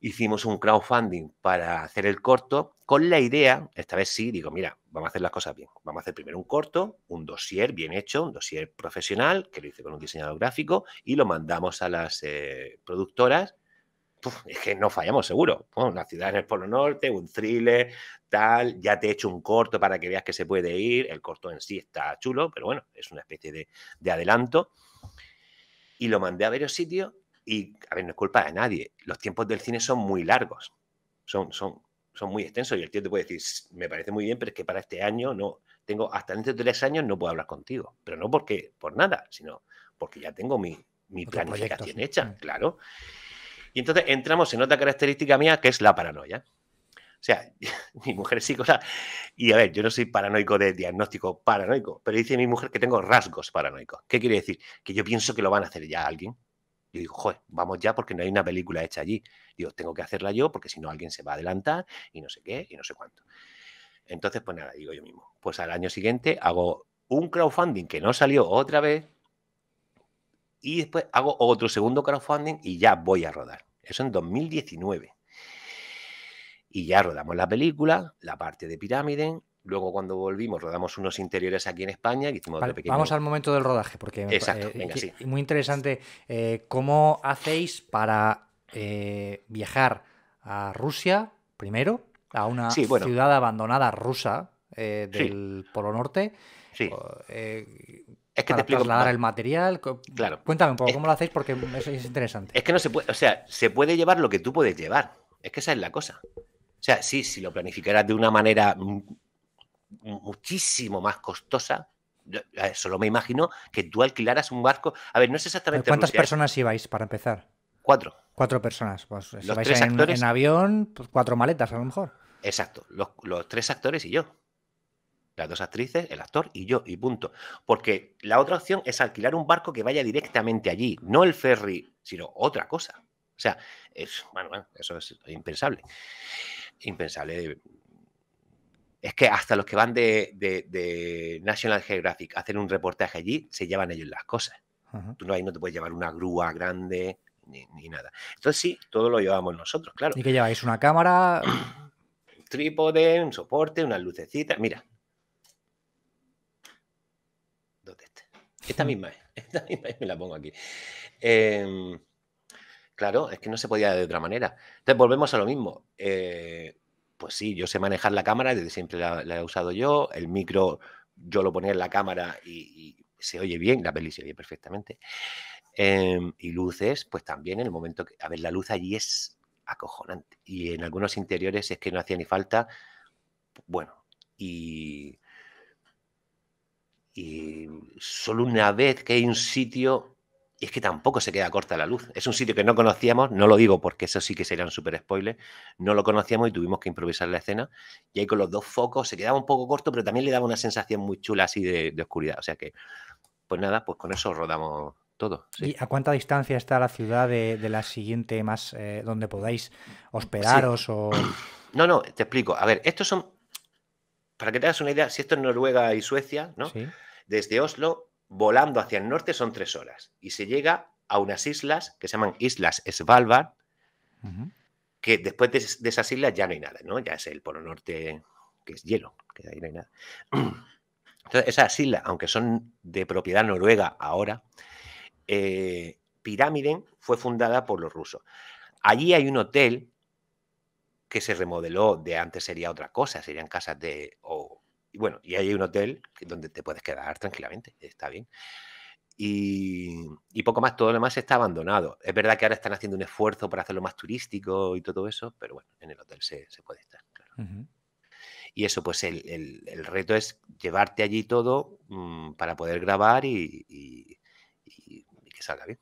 [SPEAKER 1] hicimos un crowdfunding para hacer el corto con la idea, esta vez sí, digo, mira, vamos a hacer las cosas bien. Vamos a hacer primero un corto, un dossier bien hecho, un dossier profesional, que lo hice con un diseñador gráfico, y lo mandamos a las eh, productoras. es que no fallamos, seguro. una ciudad en el Polo Norte, un thriller, tal, ya te he hecho un corto para que veas que se puede ir. El corto en sí está chulo, pero bueno, es una especie de adelanto. Y lo mandé a varios sitios y, a ver, no es culpa de nadie. Los tiempos del cine son muy largos. Son, son, son muy extensos. Y el tío te puede decir, me parece muy bien, pero es que para este año no. Tengo hasta dentro de tres años no puedo hablar contigo. Pero no porque por nada, sino porque ya tengo mi, mi planificación hecha, mm. claro. Y entonces entramos en otra característica mía que es la paranoia. O sea, mi mujer es psicóloga. Y a ver, yo no soy paranoico de diagnóstico paranoico, pero dice mi mujer que tengo rasgos paranoicos. ¿Qué quiere decir? Que yo pienso que lo van a hacer ya alguien. Y digo, joder, vamos ya porque no hay una película hecha allí. Digo, tengo que hacerla yo porque si no alguien se va a adelantar y no sé qué y no sé cuánto. Entonces, pues nada, digo yo mismo. Pues al año siguiente hago un crowdfunding que no salió otra vez y después hago otro segundo crowdfunding y ya voy a rodar. Eso en 2019. Y ya rodamos la película, la parte de pirámide, Luego, cuando volvimos, rodamos unos interiores aquí en España y Vamos al
[SPEAKER 2] momento del rodaje, porque Exacto, eh, muy interesante. Eh, ¿Cómo hacéis para eh, viajar a Rusia primero, a una ciudad abandonada rusa del Polo Norte?
[SPEAKER 1] Sí. Es
[SPEAKER 2] que te explico. trasladar el
[SPEAKER 1] material.
[SPEAKER 2] Cuéntame un poco cómo lo hacéis porque es interesante.
[SPEAKER 1] Es que no se puede, o sea, se puede llevar lo que tú puedes llevar. Es que esa es la cosa. O sea, sí, si lo planificaras de una manera mm, muchísimo más costosa. solo me imagino que tú alquilaras un barco. A ver, no es exactamente. ¿Cuántas personas
[SPEAKER 2] ibais para empezar? Cuatro. Cuatro personas. Pues en, en avión, pues, cuatro maletas a lo mejor.
[SPEAKER 1] Exacto. Los, tres actores y yo. Las dos actrices, el actor y yo, y punto. Porque la otra opción es alquilar un barco que vaya directamente allí, no el ferry, sino otra cosa. O sea, es, bueno, bueno, eso es impensable. Impensable es que hasta los que van de, National Geographic a hacer un reportaje allí, se llevan ellos las cosas. Tú no, ahí no te puedes llevar una grúa grande ni, nada. Entonces sí, todo lo llevamos nosotros, claro.
[SPEAKER 2] ¿Y que lleváis? ¿Una cámara? un
[SPEAKER 1] trípode, un soporte, unas lucecitas. Mira. ¿Dónde hmm. Esta misma es. Esta misma me la pongo aquí. Em, claro, es que no se podía de otra manera. Entonces volvemos a lo mismo. Eh, pues sí, yo sé manejar la cámara, desde siempre la, he usado yo, el micro yo lo ponía en la cámara y, se oye bien, la peli se oye perfectamente. Em, y luces, pues también en el momento que, a ver, la luz allí es acojonante. Y en algunos interiores es que no hacía ni falta, bueno, y, y solo una vez que hay un sitio y es que tampoco se queda corta la luz. Es un sitio que no conocíamos, no lo digo porque eso sí que sería un super spoiler, no lo conocíamos y tuvimos que improvisar la escena. Y ahí con los dos focos se quedaba un poco corto, pero también le daba una sensación muy chula así de, oscuridad. O sea que, pues nada, pues con eso rodamos todo.
[SPEAKER 2] ¿Y a cuánta distancia está la ciudad de, la siguiente más eh, donde podáis hospedaros o...?
[SPEAKER 1] No, no, te explico. A ver, estos son, para que te hagas una idea, si esto es Noruega y Suecia, ¿no? Desde Oslo volando hacia el norte son tres horas y se llega a unas islas que se llaman Islas Svalbard, que después de, esas islas ya no hay nada, ¿no? Ya es el polo norte que es hielo, que ahí no hay nada. Entonces, esas islas, aunque son de propiedad noruega ahora, eh, fue fundada por los rusos. Allí hay un hotel que se remodeló, de antes sería otra cosa, serían casas de, y bueno, y hay un hotel donde te puedes quedar tranquilamente, está bien. Y, poco más, todo lo demás está abandonado. Es verdad que ahora están haciendo un esfuerzo para hacerlo más turístico y todo eso, pero bueno, en el hotel se, se puede estar, claro. Y eso, pues el, el, reto es llevarte allí todo mm, para poder grabar y, que salga bien.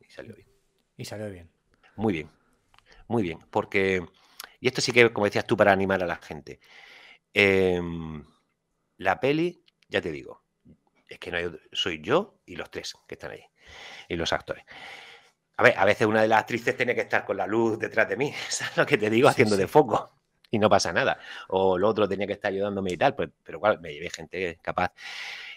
[SPEAKER 1] Y salió bien. Y salió bien. Muy bien, muy bien, porque, y esto sí que, como decías tú, para animar a la gente. Eh, la peli, ya te digo, es que no hay soy yo y los tres que están ahí, y los actores. A ver, a veces una de las actrices tiene que estar con la luz detrás de mí, ¿sabes lo que te digo? Haciendo de foco y no pasa nada. O el otro tenía que estar ayudándome y tal, pues, pero igual me llevé gente capaz.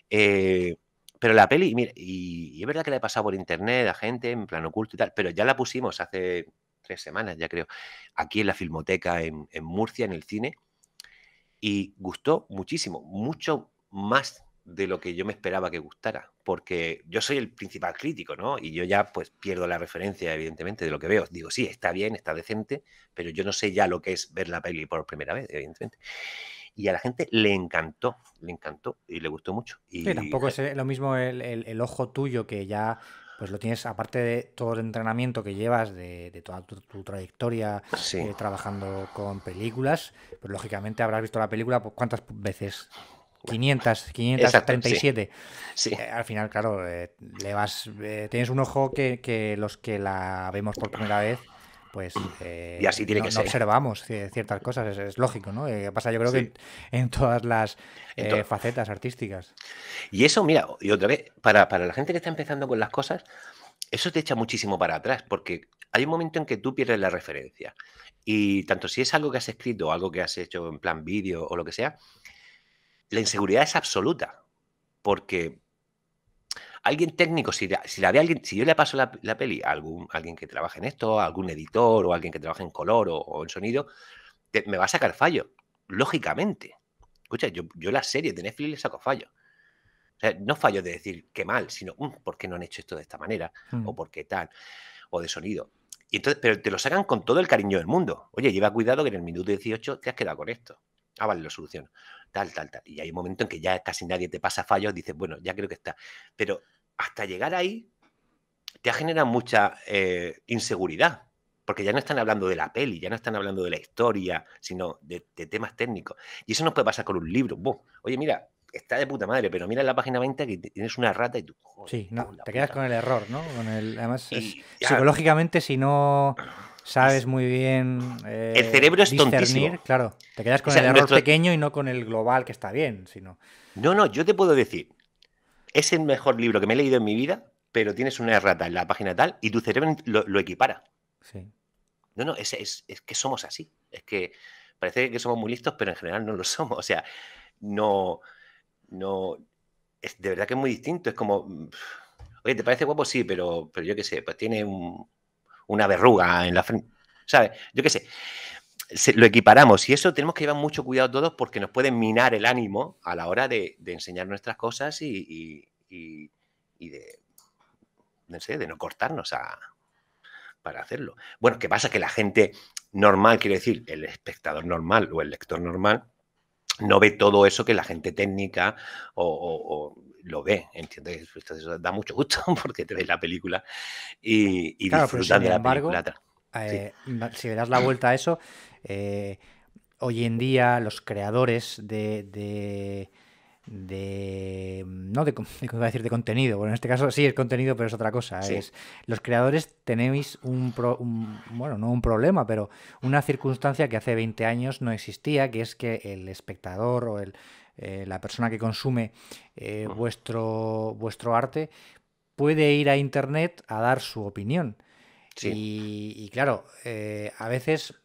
[SPEAKER 1] Eh, pero la peli, mira, y, es verdad que la he pasado por internet a gente en plano oculto y tal, pero ya la pusimos hace tres semanas, ya creo, aquí en la filmoteca en Murcia, en el cine, y gustó muchísimo, mucho más de lo que yo me esperaba que gustara, porque yo soy el principal crítico, ¿no? Y yo ya pues pierdo la referencia, evidentemente, de lo que veo. Digo, sí, está bien, está decente, pero yo no sé ya lo que es ver la peli por primera vez, evidentemente. Y a la gente le encantó, le encantó y le gustó mucho. Y, tampoco
[SPEAKER 2] es eh, lo mismo el, el, ojo tuyo que ya pues lo tienes, aparte de todo el entrenamiento que llevas, de, toda tu, trayectoria eh, trabajando con películas, pues lógicamente habrás visto la película pues, cuántas veces 500, 537. sí. Eh, al final, claro, eh, le vas, tienes un ojo que, los que la vemos por primera vez pues y eh, así tiene que ser. observamos ciertas cosas, es, lógico, ¿no? Eh, pasa yo creo que en, todas las eh, facetas artísticas.
[SPEAKER 1] Y eso, mira, y otra vez, para, para la gente que está empezando con las cosas, eso te echa muchísimo para atrás, porque hay un momento en que tú pierdes la referencia. Y tanto si es algo que has escrito o algo que has hecho en plan vídeo o lo que sea, la inseguridad es absoluta, porque alguien técnico, si, si la ve alguien, si yo le paso la, peli a algún, alguien que trabaje en esto, algún editor o alguien que trabaje en color o, en sonido, me va a sacar fallo, lógicamente. Escucha, yo, yo la serie de Netflix le saco fallo. no fallo de decir qué mal, sino mm, por qué no han hecho esto de esta manera, hmm. o por qué tal, o de sonido. Y entonces, pero te lo sacan con todo el cariño del mundo. Oye, lleva cuidado que en el minuto 18 te has quedado con esto. Ah, vale, lo soluciono tal, tal, tal. Y hay un momento en que ya casi nadie te pasa fallos, dices, bueno, ya creo que está. Pero hasta llegar ahí te ha generado mucha eh, inseguridad, porque ya no están hablando de la peli, ya no están hablando de la historia, sino de, temas técnicos. Y eso no puede pasar con un libro. oye, mira, está de puta madre, pero mira en la página 20 que tienes una rata y tú.
[SPEAKER 2] sí, te quedas con el error, ¿no? además, psicológicamente, si no sabes muy bien. Eh, el cerebro es tontísimo. Claro, te quedas con el error pequeño y no con el global que está bien, sino.
[SPEAKER 1] No, no, yo te puedo decir, es el mejor libro que me he leído en mi vida, pero tienes una errata en la página tal y tu cerebro lo, equipara. Sí. No, no, es, que somos así. Es que parece que somos muy listos, pero en general no lo somos. O sea, no. no es, de verdad que es muy distinto. Es como. Mm, oye, ¿te parece guapo? Sí, pero, pero yo qué sé, pues tiene un, una verruga en la frente. ¿Sabes? Yo qué sé. lo equiparamos y eso tenemos que llevar mucho cuidado todos porque nos puede minar el ánimo a la hora de, enseñar nuestras cosas y, de, no sé, de no cortarnos para hacerlo. Bueno, ¿qué pasa? Que la gente normal, quiero decir, el espectador normal o el lector normal, no ve todo eso que la gente técnica o lo ve, entiende que da mucho gusto porque te ves la película y, y disfrutas de la película. Eh,
[SPEAKER 2] si le das la vuelta a eso, eh, hoy en día los creadores de, de de no de, decir de contenido bueno en este caso sí es contenido pero es otra cosa es los creadores tenéis un, bueno no un problema pero una circunstancia que hace 20 años no existía que es que el espectador o el, eh, la persona que consume eh, vuestro, arte, puede ir a Internet a dar su opinión. Y, claro, eh, a veces,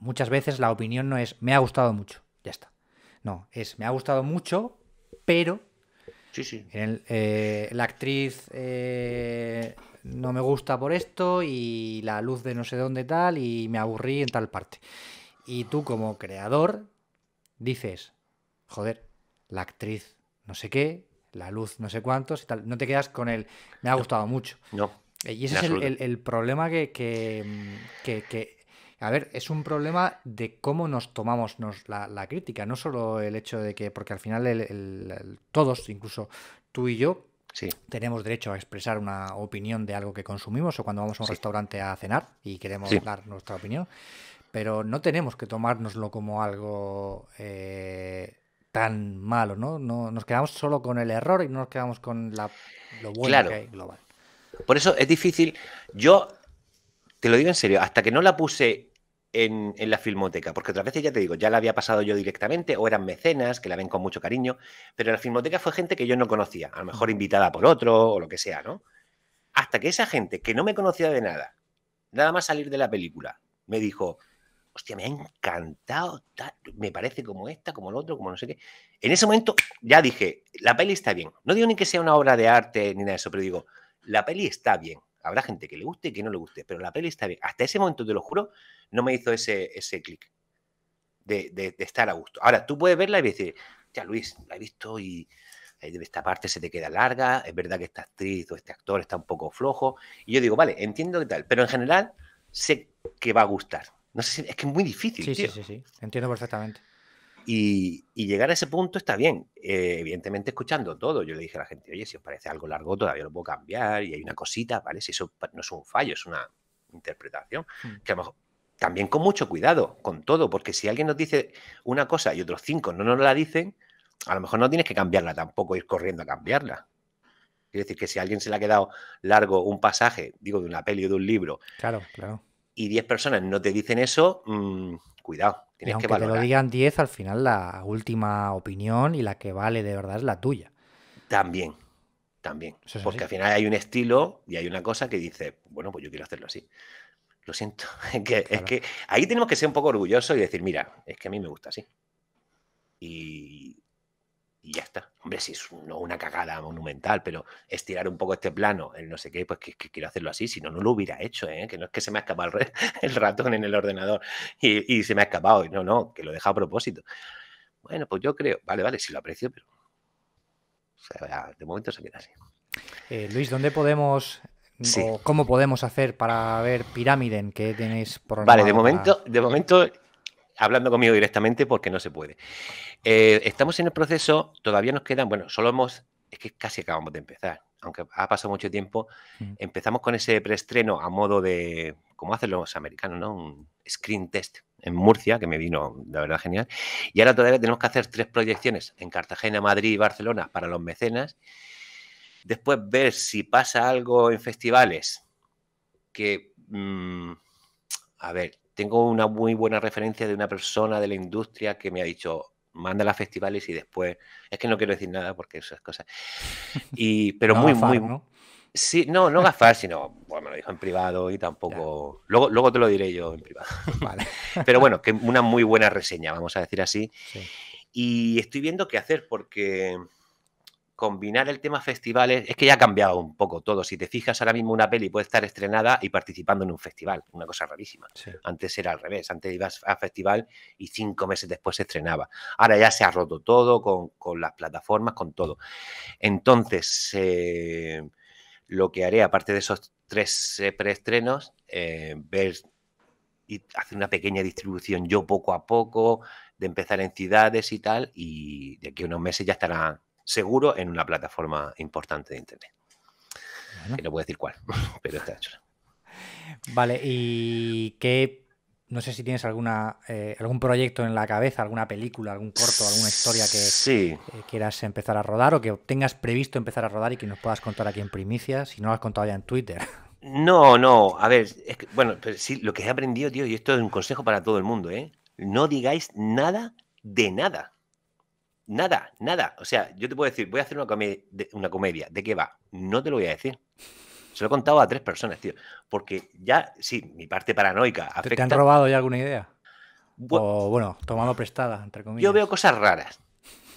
[SPEAKER 2] muchas veces la opinión no es me ha gustado mucho, ya está. No, es me ha gustado mucho, pero la actriz no me gusta por esto y la luz de no sé dónde tal y me aburrí en tal parte. Y tú como creador dices, joder, la actriz no sé qué, la luz no sé cuántos y tal. No te quedas con el, me ha gustado mucho. No. Eh, y ese es el, problema mm, que, a ver, es un problema de cómo nos tomamos la, crítica, no solo el hecho de que, porque al final todos, incluso tú y yo, tenemos derecho a expresar una opinión de algo que consumimos o cuando vamos a un restaurante a cenar y queremos dar nuestra opinión, pero no tenemos que tomárnoslo como algo eh, tan malo, ¿no? ¿no? Nos quedamos solo con el error y no nos quedamos con la, lo bueno que hay global.
[SPEAKER 1] Por eso es difícil. Yo te lo digo en serio, hasta que no la puse en, en, la filmoteca, porque otras veces ya te digo, ya la había pasado yo directamente, o eran mecenas, que la ven con mucho cariño, pero la filmoteca fue gente que yo no conocía, a lo mejor invitada por otro o lo que sea, ¿no? Hasta que esa gente que no me conocía de nada, nada más salir de la película, me dijo, hostia, me ha encantado, me parece como esta, como el otro, como no sé qué. En ese momento ya dije, la peli está bien. No digo ni que sea una obra de arte ni nada de eso, pero digo, la peli está bien. Habrá gente que le guste y que no le guste, pero la peli está bien. Hasta ese momento, te lo juro, no me hizo ese, ese clic de, de, estar a gusto. Ahora, tú puedes verla y decir, ya Luis, la he visto y esta parte se te queda larga, es verdad que esta actriz o este actor está un poco flojo. Y yo digo, vale, entiendo que tal, pero en general sé que va a gustar. No sé es que es muy difícil. Sí, sí, sí, sí,
[SPEAKER 2] entiendo perfectamente.
[SPEAKER 1] Y, llegar a ese punto está bien. Eh, evidentemente, escuchando todo, yo le dije a la gente, oye, si os parece algo largo, todavía lo puedo cambiar y hay una cosita, ¿vale? Si eso no es un fallo, es una interpretación. Hmm. Que también con mucho cuidado, con todo, porque si alguien nos dice una cosa y otros cinco no nos la dicen, a lo mejor no tienes que cambiarla tampoco, ir corriendo a cambiarla. Quiere decir que si a alguien se le ha quedado largo un pasaje, digo, de una peli o de un libro,
[SPEAKER 2] claro, claro
[SPEAKER 1] y 10 personas no te dicen eso, mm, cuidado, tienes y aunque que te lo
[SPEAKER 2] digan 10, al final la última opinión y la que vale de verdad es la tuya.
[SPEAKER 1] También, también. porque al final hay un estilo y hay una cosa que dice, bueno, pues yo quiero hacerlo así. Lo siento. Es que, es que ahí tenemos que ser un poco orgullosos y decir, mira, es que a mí me gusta así. Y, y ya está. Hombre, si es una cagada monumental, pero estirar un poco este plano, el no sé qué, pues que, quiero hacerlo así, si no, no lo hubiera hecho, ¿eh? que no es que se me ha escapado el, ratón en el ordenador y, se me ha escapado, no, no, que lo deja a propósito. Bueno, pues yo creo, vale, vale, sí lo aprecio, pero de momento se queda así.
[SPEAKER 2] Eh, Luis, ¿dónde podemos cómo podemos hacer para ver pirámiden que tenéis por Vale, de momento,
[SPEAKER 1] de momento hablando conmigo directamente porque no se puede. Eh, estamos en el proceso, todavía nos quedan, bueno, solo hemos, es que casi acabamos de empezar, aunque ha pasado mucho tiempo, mm. empezamos con ese preestreno a modo de, cómo hacen los americanos, ¿no? Un screen test en Murcia, que me vino, la verdad, genial. Y ahora todavía tenemos que hacer tres proyecciones en Cartagena, Madrid y Barcelona para los mecenas. Después ver si pasa algo en festivales que, mm, a ver, tengo una muy buena referencia de una persona de la industria que me ha dicho, manda a festivales y después, es que no quiero decir nada porque esas cosas. Y, pero muy, muy... ¿no? Sí, no, no gafar, sino, bueno, lo dijo en privado y tampoco... Luego, luego te lo diré yo en privado. Vale. pero bueno, que una muy buena reseña, vamos a decir así. Y estoy viendo qué hacer porque combinar el tema festivales, es que ya ha cambiado un poco todo. Si te fijas, ahora mismo una peli puede estar estrenada y participando en un festival, una cosa rarísima. Antes era al revés, antes ibas a festival y cinco meses después se estrenaba. Ahora ya se ha roto todo con, las plataformas, con todo. Entonces, eh, lo que haré, aparte de esos tres eh, preestrenos, eh, ver y hacer una pequeña distribución yo poco a poco, de empezar en ciudades y tal, y de aquí a unos meses ya estará seguro en una plataforma importante de Internet. no puedo decir cuál, pero está hecho.
[SPEAKER 2] Vale, ¿y que, No sé si tienes alguna, eh, algún proyecto en la cabeza, alguna película, algún corto, alguna historia que eh, quieras empezar a rodar o que tengas previsto empezar a rodar y que nos puedas contar aquí en primicia, si no lo has contado ya en Twitter.
[SPEAKER 1] No, no, a ver, es que, bueno, sí, lo que he aprendido, tío, y esto es un consejo para todo el mundo, ¿eh? No digáis nada de nada. Nada, nada. O sea, yo te puedo decir, voy a hacer una, comedia, ¿De qué va? No te lo voy a decir. Se lo he contado a tres personas, tío. Porque ya, sí, mi parte paranoica ¿Te han robado
[SPEAKER 2] ya alguna idea? o, bueno, tomando prestada, entre comillas.
[SPEAKER 1] Yo veo cosas raras.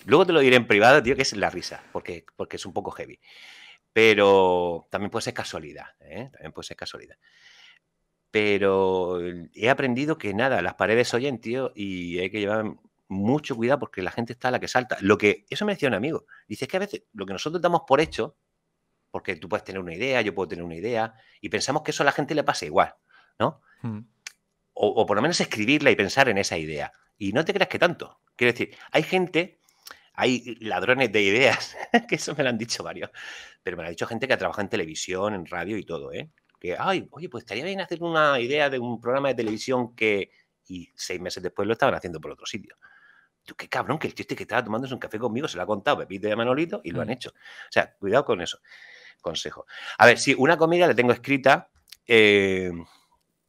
[SPEAKER 1] Luego te lo diré en privado, tío, que es la risa, porque, porque es un poco heavy. Pero también puede ser casualidad, ¿eh? También puede ser casualidad pero he aprendido que nada, las paredes oyen, tío, y hay que llevar mucho cuidado porque la gente está a la que salta. Lo que, eso me decía un amigo, dice que a veces lo que nosotros damos por hecho, porque tú puedes tener una idea, yo puedo tener una idea, y pensamos que eso a la gente le pasa igual, ¿no? Hmm. O, por lo menos escribirla y pensar en esa idea. Y no te creas que tanto. Quiero decir, hay gente, hay ladrones de ideas, que eso me lo han dicho varios, pero me lo ha dicho gente que trabaja en televisión, en radio y todo, ¿eh? Que, ay, oye, pues estaría bien hacer una idea de un programa de televisión que... Y seis meses después lo estaban haciendo por otro sitio qué cabrón, que el tío este que estaba tomándose un café conmigo se lo ha contado Pepito de Manolito y lo han mm. hecho. O sea, cuidado con eso. Consejo. A ver, sí, una comedia la tengo escrita. Eh,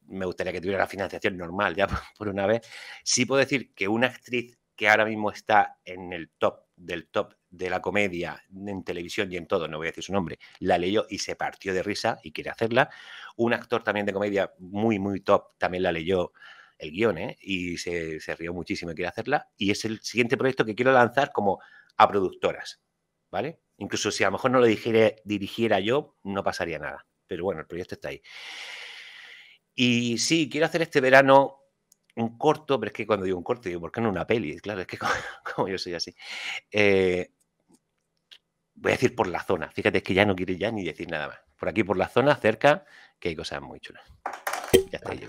[SPEAKER 1] me gustaría que tuviera la financiación normal ya por una vez. Sí puedo decir que una actriz que ahora mismo está en el top del top de la comedia en televisión y en todo, no voy a decir su nombre, la leyó y se partió de risa y quiere hacerla. Un actor también de comedia muy, muy top también la leyó el guión, ¿eh? Y se, rió muchísimo y quiere hacerla. Y es el siguiente proyecto que quiero lanzar como a productoras, ¿vale? Incluso si a lo mejor no lo dirigiera, dirigiera yo, no pasaría nada. Pero bueno, el proyecto está ahí. Y sí, quiero hacer este verano un corto, pero es que cuando digo un corto, digo, ¿por qué no una peli? Claro, es que como, yo soy así. Eh, voy a decir por la zona. Fíjate, es que ya no quiero ya ni decir nada más. Por aquí, por la zona, cerca, que hay cosas muy chulas.
[SPEAKER 2] Ya está, ahí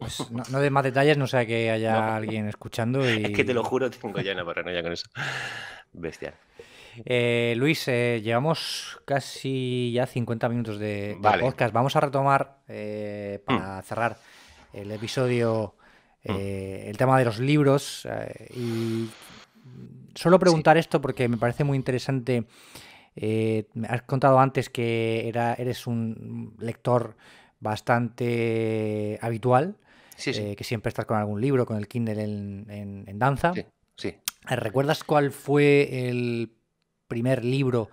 [SPEAKER 2] pues no, de más detalles, no sea que haya alguien escuchando.
[SPEAKER 1] Es que te lo juro, tengo ya una paranoia con eso. Bestia. Eh,
[SPEAKER 2] Luis, eh, llevamos casi ya 50 minutos de, podcast. Vamos a retomar eh, para mm. cerrar el episodio mm. el tema de los libros. y solo preguntar esto porque me parece muy interesante. Me has contado antes que era, eres un lector bastante habitual. Eh, que siempre estás con algún libro, con el Kindle en, danza. Sí, eh, ¿Recuerdas cuál fue el primer libro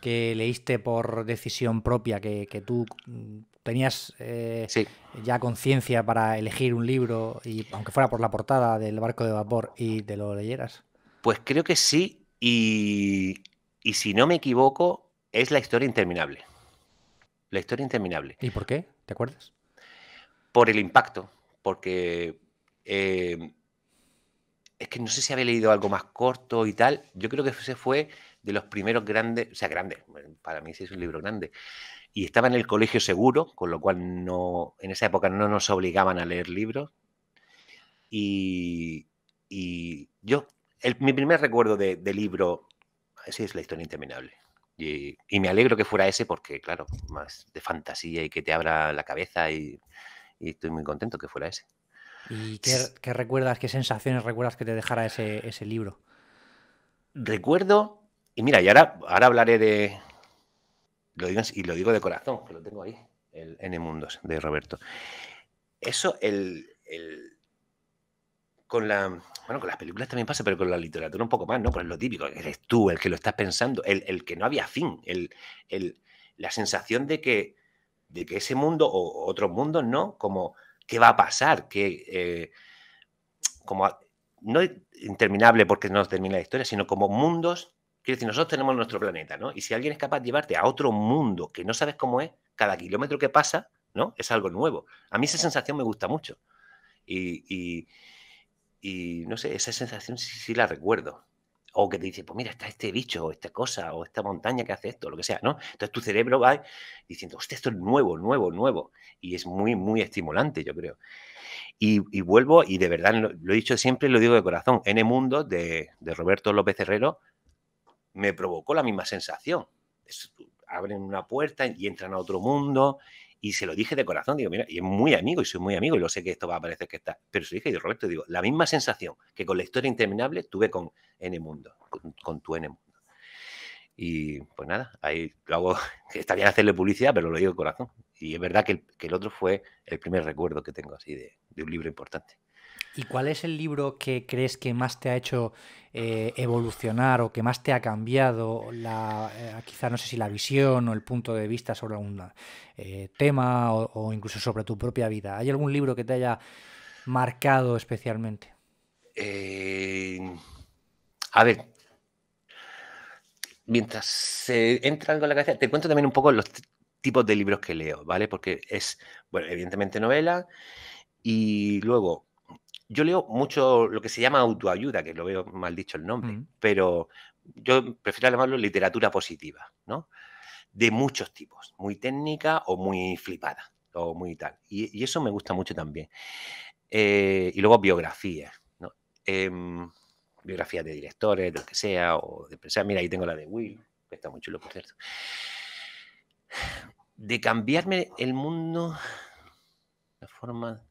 [SPEAKER 2] que leíste por decisión propia, que, tú mm, tenías eh, ya conciencia para elegir un libro, y aunque fuera por la portada del barco de vapor, y te lo leyeras?
[SPEAKER 1] Pues creo que sí, y, y si no me equivoco, es La historia interminable. La historia interminable.
[SPEAKER 2] ¿Y por qué? ¿Te acuerdas?
[SPEAKER 1] Por el impacto porque eh, es que no sé si había leído algo más corto y tal. Yo creo que ese fue de los primeros grandes, o sea, grandes, para mí sí es un libro grande. Y estaba en el colegio seguro, con lo cual no, en esa época no nos obligaban a leer libros. Y, yo, mi primer recuerdo de, libro, ese es La historia interminable. Y, y, me alegro que fuera ese porque, claro, más de fantasía y que te abra la cabeza y y estoy muy contento que fuera ese.
[SPEAKER 2] ¿Y qué, recuerdas, qué sensaciones recuerdas que te dejara ese, libro?
[SPEAKER 1] Recuerdo, y mira, y ahora, ahora hablaré de. Lo y lo digo de corazón, que lo tengo ahí, el N Mundos de Roberto. Eso, el, con la. Bueno, con las películas también pasa, pero con la literatura un poco más, ¿no? con pues lo típico, eres tú el que lo estás pensando, el, que no había fin, el, la sensación de que de que ese mundo o otros mundos, ¿no? Como, ¿qué va a pasar? Que, eh? como, no interminable porque no termina la historia, sino como mundos. Quiero decir, nosotros tenemos nuestro planeta, ¿no? Y si alguien es capaz de llevarte a otro mundo que no sabes cómo es, cada kilómetro que pasa, ¿no? Es algo nuevo. A mí esa sensación me gusta mucho. Y, y, no sé, esa sensación sí, sí la recuerdo o que te dice, pues mira, está este bicho, o esta cosa, o esta montaña que hace esto, lo que sea, ¿no? Entonces tu cerebro va diciendo, usted, esto es nuevo, nuevo, nuevo. Y es muy, muy estimulante, yo creo. Y, vuelvo, y de verdad, lo, he dicho siempre y lo digo de corazón, N Mundo de, de Roberto López Herrero me provocó la misma sensación. abren una puerta y entran a otro mundo y se lo dije de corazón, digo, mira, y es muy amigo, y soy muy amigo, y lo sé que esto va a parecer que está. Pero se lo dije, y digo, Roberto, digo, la misma sensación que con la interminable tuve con N Mundo, con, tu N Mundo. Y pues nada, ahí lo hago, está bien hacerle publicidad, pero lo digo de corazón. Y es verdad que el, otro fue el primer recuerdo que tengo así de un libro importante.
[SPEAKER 2] ¿Y cuál es el libro que crees que más te ha hecho eh, evolucionar o que más te ha cambiado la, eh, quizá no sé si la visión o el punto de vista sobre algún eh, tema o, o, incluso sobre tu propia vida? ¿Hay algún libro que te haya marcado especialmente?
[SPEAKER 1] a ver, mientras se entra algo en la cabeza, te cuento también un poco los tipos de libros que leo, ¿vale? Porque es, bueno, evidentemente novela y luego yo leo mucho lo que se llama autoayuda, que lo veo mal dicho el nombre, mm. pero yo prefiero llamarlo literatura positiva, ¿no? De muchos tipos, muy técnica o muy flipada, o muy tal. Y, eso me gusta mucho también. Eh, y luego biografías, ¿no? Em, biografías de directores, de lo que sea, o de pensar, mira, ahí tengo la de Will, que está muy chulo, por cierto. De cambiarme el mundo, la forma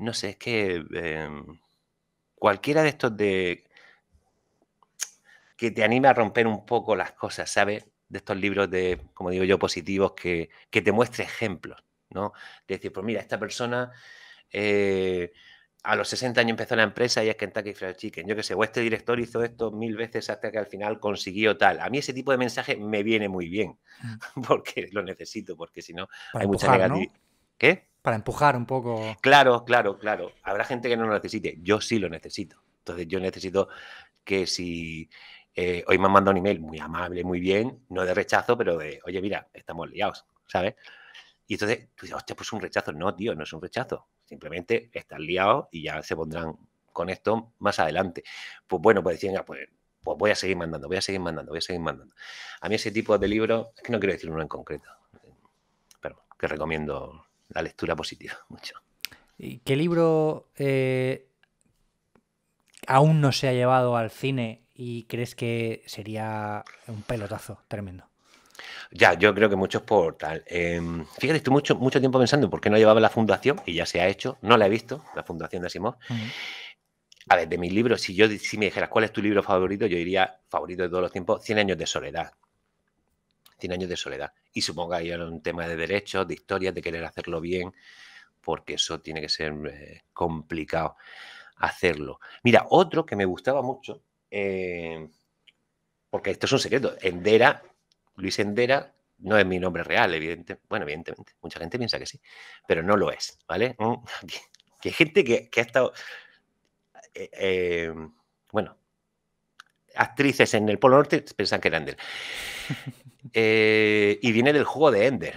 [SPEAKER 1] no sé, es que em, cualquiera de estos de que te anime a romper un poco las cosas, ¿sabes? De estos libros de, como digo yo, positivos, que, te muestre ejemplos, ¿no? De decir, pues mira, esta persona eh, a los 60 años empezó la empresa y es Kentucky Fried Chicken. Yo qué sé, o este director hizo esto mil veces hasta que al final consiguió tal. A mí ese tipo de mensaje me viene muy bien, mm. porque lo necesito, porque si no hay mucha negatividad. ¿Qué?
[SPEAKER 2] para empujar un poco.
[SPEAKER 1] Claro, claro, claro. Habrá gente que no lo necesite. Yo sí lo necesito. Entonces yo necesito que si eh, hoy me han mandado un email muy amable, muy bien, no de rechazo, pero de, oye, mira, estamos liados, ¿sabes? Y entonces tú dices, hostia, pues un rechazo. No, tío, no es un rechazo. Simplemente están liado y ya se pondrán con esto más adelante. Pues bueno, pues decían, ah, pues, pues voy a seguir mandando, voy a seguir mandando, voy a seguir mandando. A mí ese tipo de libro, es que no quiero decir uno en concreto, pero que recomiendo la lectura positiva, mucho.
[SPEAKER 2] ¿Y qué libro eh, aún no se ha llevado al cine y crees que sería un pelotazo tremendo?
[SPEAKER 1] Ya, yo creo que muchos por tal. Em, fíjate, estoy mucho, mucho tiempo pensando en por qué no llevaba la fundación, y ya se ha hecho, no la he visto, la fundación de Asimov. A ver, de mis libros, si yo si me dijeras cuál es tu libro favorito, yo diría favorito de todos los tiempos, 100 años de soledad. 100 años de soledad. Y supongo que hay un tema de derechos, de historias, de querer hacerlo bien, porque eso tiene que ser eh, complicado hacerlo. Mira, otro que me gustaba mucho, eh, porque esto es un secreto, Endera, Luis Endera, no es mi nombre real, evidentemente. Bueno, evidentemente, mucha gente piensa que sí, pero no lo es, ¿vale? Mm, que hay gente que, ha estado, eh, bueno, actrices en el Polo Norte piensan que eran de Eh, y viene del juego de Ender,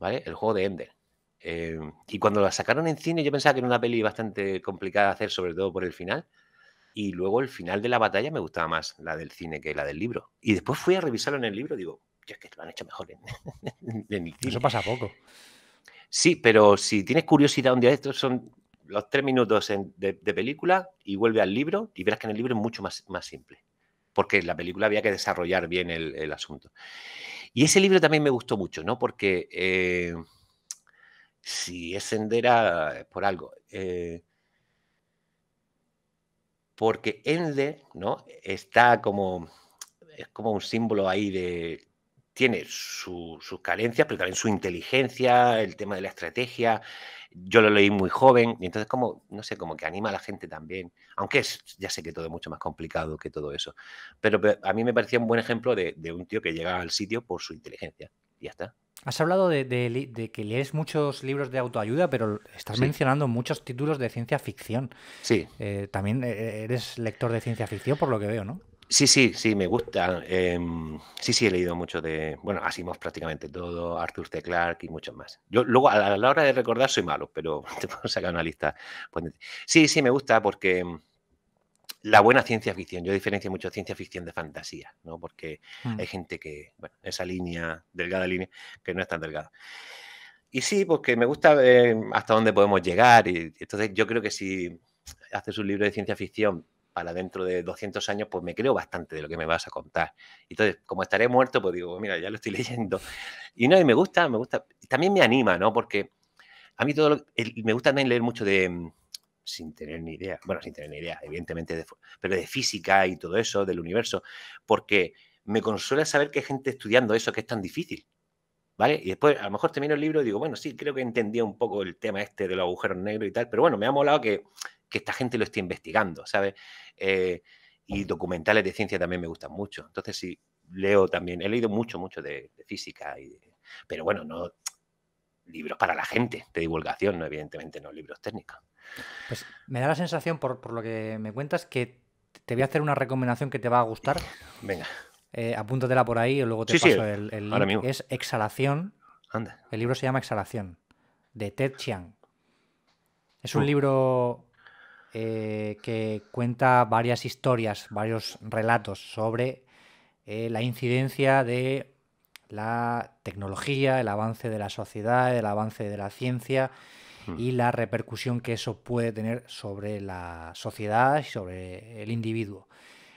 [SPEAKER 1] ¿vale? El juego de Ender. Eh, y cuando la sacaron en cine, yo pensaba que era una peli bastante complicada de hacer, sobre todo por el final. Y luego el final de la batalla me gustaba más la del cine que la del libro. Y después fui a revisarlo en el libro, digo, es que lo han hecho mejor en, cine. Eso pasa poco. Sí, pero si tienes curiosidad un día de estos, son los tres minutos de, película y vuelve al libro y verás que en el libro es mucho más, simple. Porque en la película había que desarrollar bien el asunto. Y ese libro también me gustó mucho, ¿no? Porque eh, si es Sendera, es eh, por algo. Eh, porque Ender, ¿no? Está como, es como un símbolo ahí de tiene sus carencias, pero también su inteligencia, el tema de la estrategia. Yo lo leí muy joven y entonces como, no sé, como que anima a la gente también, aunque es, ya sé que todo es mucho más complicado que todo eso, pero, a mí me parecía un buen ejemplo de, un tío que llega al sitio por su inteligencia. Y ya está.
[SPEAKER 2] Has hablado de, que lees muchos libros de autoayuda, pero estás mencionando muchos títulos de ciencia ficción. Sí. Eh, también eh, eres lector de ciencia ficción, por lo que veo, ¿no?
[SPEAKER 1] Sí, sí, sí, me gusta. Em, sí, sí, he leído mucho de, bueno, Asimov prácticamente todo, Arthur C. Clarke y muchos más. Yo luego a la hora de recordar soy malo, pero te puedo sacar una lista. Sí, sí, me gusta porque em, la buena ciencia ficción, yo diferencio mucho ciencia ficción de fantasía, ¿no? Porque hmm. hay gente que, bueno, esa línea, delgada línea, que no es tan delgada. Y sí, porque me gusta eh, hasta dónde podemos llegar. Y, entonces yo creo que si haces un libro de ciencia ficción para dentro de 200 años, pues me creo bastante de lo que me vas a contar. Entonces, como estaré muerto, pues digo, mira, ya lo estoy leyendo. Y no, y me gusta, me gusta. También me anima, ¿no? Porque a mí todo me gusta también leer mucho de, mm, sin tener ni idea, bueno, sin tener ni idea, evidentemente, pero de física y todo eso, del universo, porque me consuela saber que hay gente estudiando eso que es tan difícil. ¿Vale? Y después a lo mejor termino el libro y digo, bueno, sí, creo que entendía un poco el tema este de los agujeros negros y tal, pero bueno, me ha molado que que esta gente lo esté investigando, ¿sabes? Eh, y documentales de ciencia también me gustan mucho. Entonces, sí, leo también, he leído mucho, mucho de, física, y pero bueno, no libros para la gente de divulgación, no, evidentemente no libros técnicos.
[SPEAKER 2] Pues me da la sensación, por, lo que me cuentas, que te voy a hacer una recomendación que te va a gustar. Venga. Eh, apúntatela por ahí y luego te paso el, Es Exhalación. El libro se llama Exhalación, de Ted Chiang. Es un uh. libro eh, que cuenta varias historias, varios relatos sobre eh, la incidencia de la tecnología, el avance de la sociedad, el avance de la ciencia hmm. y la repercusión que eso puede tener sobre la sociedad y sobre el individuo.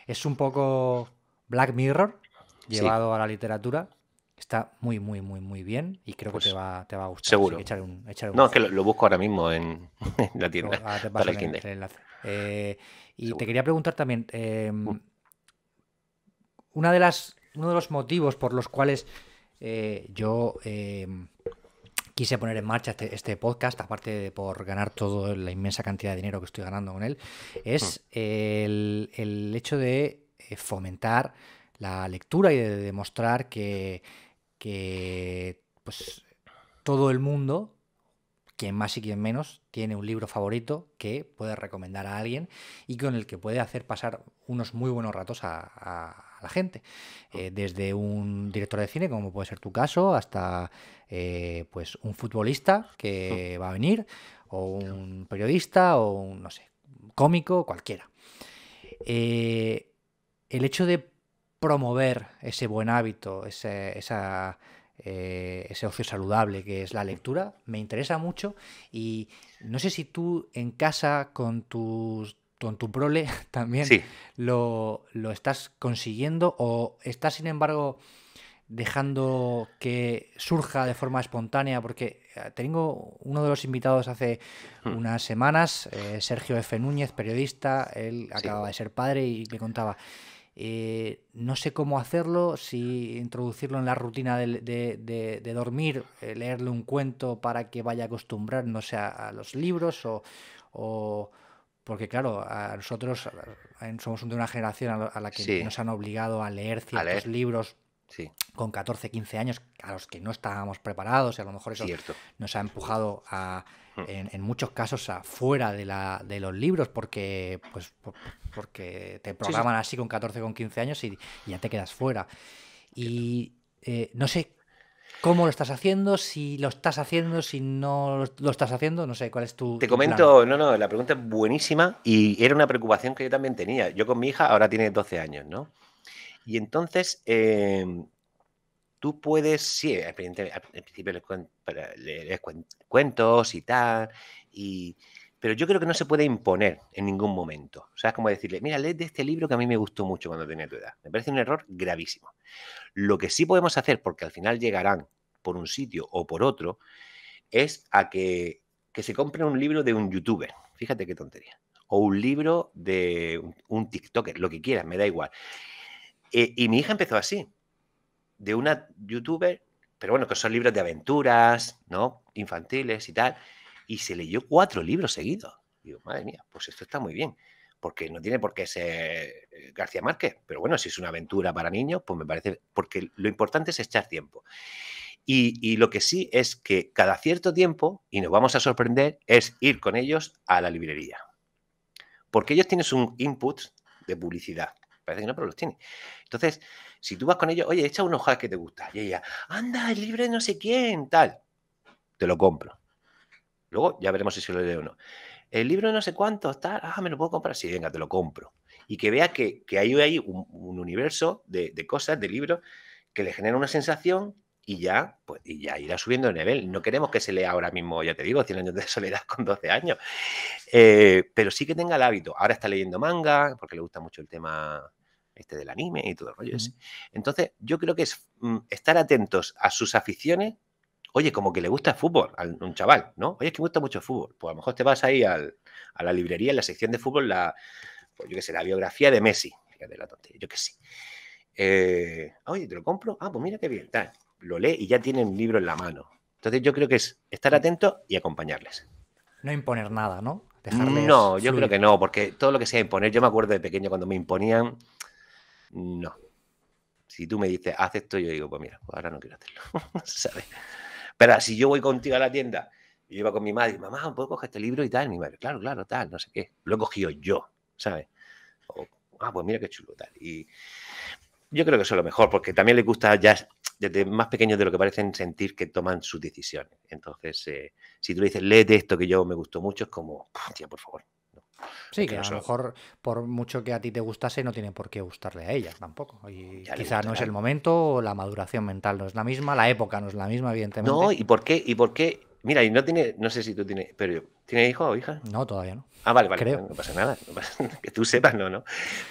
[SPEAKER 2] Es un poco Black Mirror llevado a la literatura. Está muy, muy, muy, muy bien y creo que pues te va, a gustar. Seguro. un, no, es que
[SPEAKER 1] lo, busco ahora mismo en, la tienda. te para el enlace.
[SPEAKER 2] Eh, y te quería preguntar también, em, una de las, uno de los motivos por los cuales eh, yo em, quise poner en marcha este, este, podcast, aparte de por ganar toda la inmensa cantidad de dinero que estoy ganando con él, es el hecho de eh, fomentar la lectura y de demostrar que que pues todo el mundo, quien más y quien menos, tiene un libro favorito que puede recomendar a alguien y con el que puede hacer pasar unos muy buenos ratos a, la gente. Eh, desde un director de cine, como puede ser tu caso, hasta eh, pues un futbolista que va a venir, o un periodista, o un, no sé, cómico, cualquiera. Eh, el hecho de promover ese buen hábito, ese, esa, eh, ese ocio saludable que es la lectura, me interesa mucho y no sé si tú en casa con tus con tu prole también lo, estás consiguiendo o estás sin embargo dejando que surja de forma espontánea porque eh, tengo uno de los invitados hace hmm. unas semanas, eh, Sergio F. Núñez, periodista, él acababa de ser padre y le contaba, eh, no sé cómo hacerlo, si introducirlo en la rutina de, de, de, dormir, eh, leerle un cuento para que vaya a acostumbrar, a, los libros o, o... porque claro, a nosotros somos de una generación a la que nos han obligado a leer ciertos libros con 14, 15 años a los que no estábamos preparados y a lo mejor eso nos ha empujado a, mm. en, muchos casos a fuera de, la, de los libros porque, pues, porque te programan así con 14, con 15 años y, ya te quedas fuera. Y eh, no sé ¿Cómo lo estás haciendo? Si lo estás haciendo, si no lo estás haciendo, no sé cuál es tu. Te comento,
[SPEAKER 1] no, no, la pregunta es buenísima y era una preocupación que yo también tenía. Yo con mi hija ahora tiene 12 años, ¿no? Y entonces, em, tú puedes, sí, al principio les, cuento, les cuentos y tal, y, pero yo creo que no se puede imponer en ningún momento. O sea, es como decirle, mira, lee de este libro que a mí me gustó mucho cuando tenía tu edad. Me parece un error gravísimo. Lo que sí podemos hacer, porque al final llegarán por un sitio o por otro, es a que, se compre un libro de un youtuber. Fíjate qué tontería. O un libro de un TikToker, lo que quieras, me da igual y mi hija empezó así, de una youtuber, pero bueno, que son libros de aventuras, ¿no? Infantiles y tal. Y se leyó cuatro libros seguidos. Y digo, madre mía, pues esto está muy bien. Porque no tiene por qué ser eh, García Márquez, pero bueno, si es una aventura para niños, pues me parece, porque lo importante es echar tiempo. Y, y, lo que sí es que cada cierto tiempo, y nos vamos a sorprender, es ir con ellos a la librería. Porque ellos tienen un input de publicidad. Parece que no, pero los tiene. Entonces, si tú vas con ellos, oye, echa unos hacks que te gusta. Y ella, anda, el libro no sé quién, tal. Te lo compro. Luego ya veremos si se lo lee o no. El libro no sé cuánto, tal, ah, me lo puedo comprar. Sí, venga, te lo compro. Y que vea que, que hay ahí un, universo de, cosas, de libros, que le genera una sensación y ya, pues, y ya irá subiendo el nivel. No queremos que se lea ahora mismo, ya te digo, 100 años de soledad con 12 años. Eh, pero sí que tenga el hábito. Ahora está leyendo manga, porque le gusta mucho el tema este del anime y todo el rollo ese. Entonces, yo creo que es mm, estar atentos a sus aficiones. Oye, como que le gusta el fútbol a un chaval, ¿no? Oye, es que me gusta mucho el fútbol. Pues a lo mejor te vas ahí al, a la librería, en la sección de fútbol, la, pues yo qué sé, la biografía de Messi. Fíjate la tontería, yo qué sé. Eh, oye, ¿te lo compro? Ah, pues mira qué bien. Tal. Lo lee y ya tiene un libro en la mano. Entonces yo creo que es estar atento y acompañarles.
[SPEAKER 2] No imponer nada, ¿no? no, yo creo
[SPEAKER 1] que no, porque todo lo que sea imponer, yo me acuerdo de pequeño cuando me imponían no. Si tú me dices, haz esto, yo digo, pues mira, pues ahora no quiero hacerlo. ¿Sabes? Pero si yo voy contigo a la tienda y iba con mi madre, mamá, ¿puedo coger este libro y tal? Mi madre, claro, claro, tal, no sé qué. Lo he cogido yo, ¿sabes? ah, pues mira qué chulo, tal. Y yo creo que eso es lo mejor, porque también les gusta ya desde más pequeños de lo que parecen sentir que toman sus decisiones. Entonces, eh, si tú le dices, léete esto que yo me gustó mucho, es como, tía, por favor,
[SPEAKER 2] Sí, que, a lo mejor por mucho que a ti te gustase no tiene por qué gustarle a ella tampoco. Y quizá no es el
[SPEAKER 1] momento,
[SPEAKER 2] o la maduración mental no es la misma, la época no es la misma, evidentemente. No, ¿y
[SPEAKER 1] por qué? ¿Y por qué? Mira, y no tiene, no sé si tú tienes, pero ¿tiene hijo o hija? No, todavía no. Ah, vale, vale, no pasa nada, que tú sepas, no, no.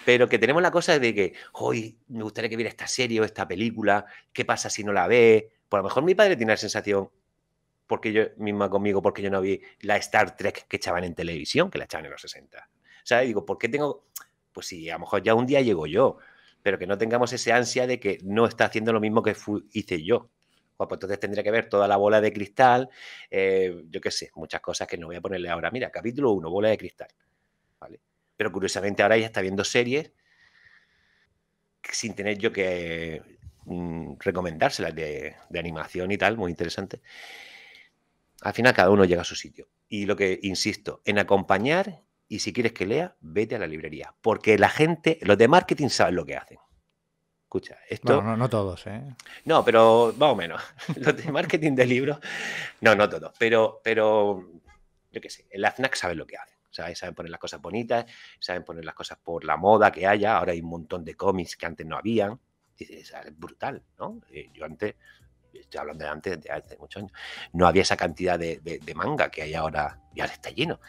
[SPEAKER 1] Pero que tenemos la cosa de que, hoy me gustaría que viera esta serie o esta película, ¿qué pasa si no la ve? por pues lo mejor mi padre tiene la sensación, porque yo misma conmigo, porque yo no vi la Star Trek que echaban en televisión, que la echaban en los 60. O sea, digo, ¿por qué tengo...? Pues si a lo mejor ya un día llego yo, pero que no tengamos ese ansia de que no está haciendo lo mismo que hice yo. pues entonces tendría que ver toda la bola de cristal, eh, yo qué sé, muchas cosas que no voy a ponerle ahora. Mira, capítulo 1, bola de cristal. Pero curiosamente ahora ella está viendo series sin tener yo que mm, recomendárselas de, de animación y tal, muy interesante. Al final cada uno llega a su sitio. Y lo que insisto, en acompañar y si quieres que lea, vete a la librería. Porque la gente, los de marketing saben lo que hacen. Escucha, esto... no, no todos, ¿eh? No, pero más o menos. los de marketing de libros, no, no todos. Pero, pero yo qué sé, El la FNAC saben lo que hacen. Saben poner las cosas bonitas, saben poner las cosas por la moda que haya. Ahora hay un montón de cómics que antes no habían. es brutal, ¿no? Eh, yo antes hablando de antes, de hace muchos años, no había esa cantidad de, manga que hay ahora, ya está lleno.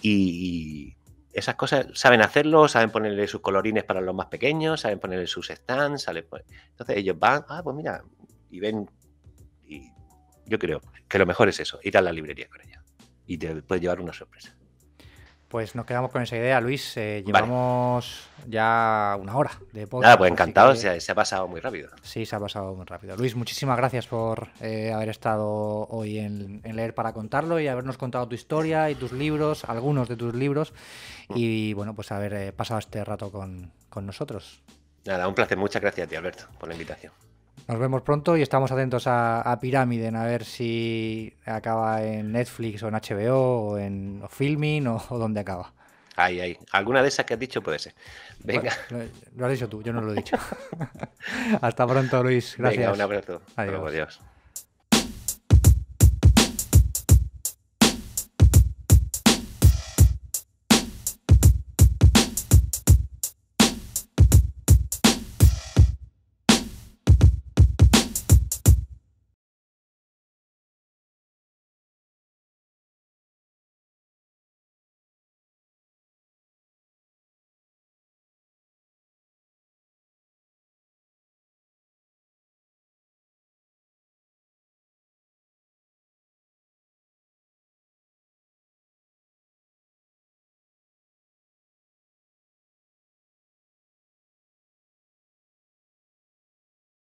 [SPEAKER 1] Y, esas cosas saben hacerlo, saben ponerle sus colorines para los más pequeños, saben ponerle sus stands, pues, entonces ellos van, ah, pues mira, y ven, y yo creo que lo mejor es eso, ir a la librería con ella. Y te puedes llevar una sorpresa.
[SPEAKER 2] Pues nos quedamos con esa idea, Luis. Eh, llevamos ya una hora de podcast. Nada, pues encantado, se, ha
[SPEAKER 1] pasado muy rápido.
[SPEAKER 2] Sí, se ha pasado muy rápido. Luis, muchísimas gracias por eh, haber estado hoy en, Leer para Contarlo y habernos contado tu historia y tus libros, algunos de tus libros, mm. y bueno, pues haber eh, pasado este rato con, con nosotros.
[SPEAKER 1] Nada, un placer. Muchas gracias a ti, Alberto, por la invitación.
[SPEAKER 2] Nos vemos pronto y estamos atentos a, a a ver si acaba en Netflix o en HBO o en Filming o, donde acaba.
[SPEAKER 1] Ay, ay. Alguna de esas que has dicho puede ser. Venga.
[SPEAKER 2] lo, has dicho tú, yo no lo he dicho. Hasta pronto,
[SPEAKER 1] Luis. Gracias. un abrazo. adiós.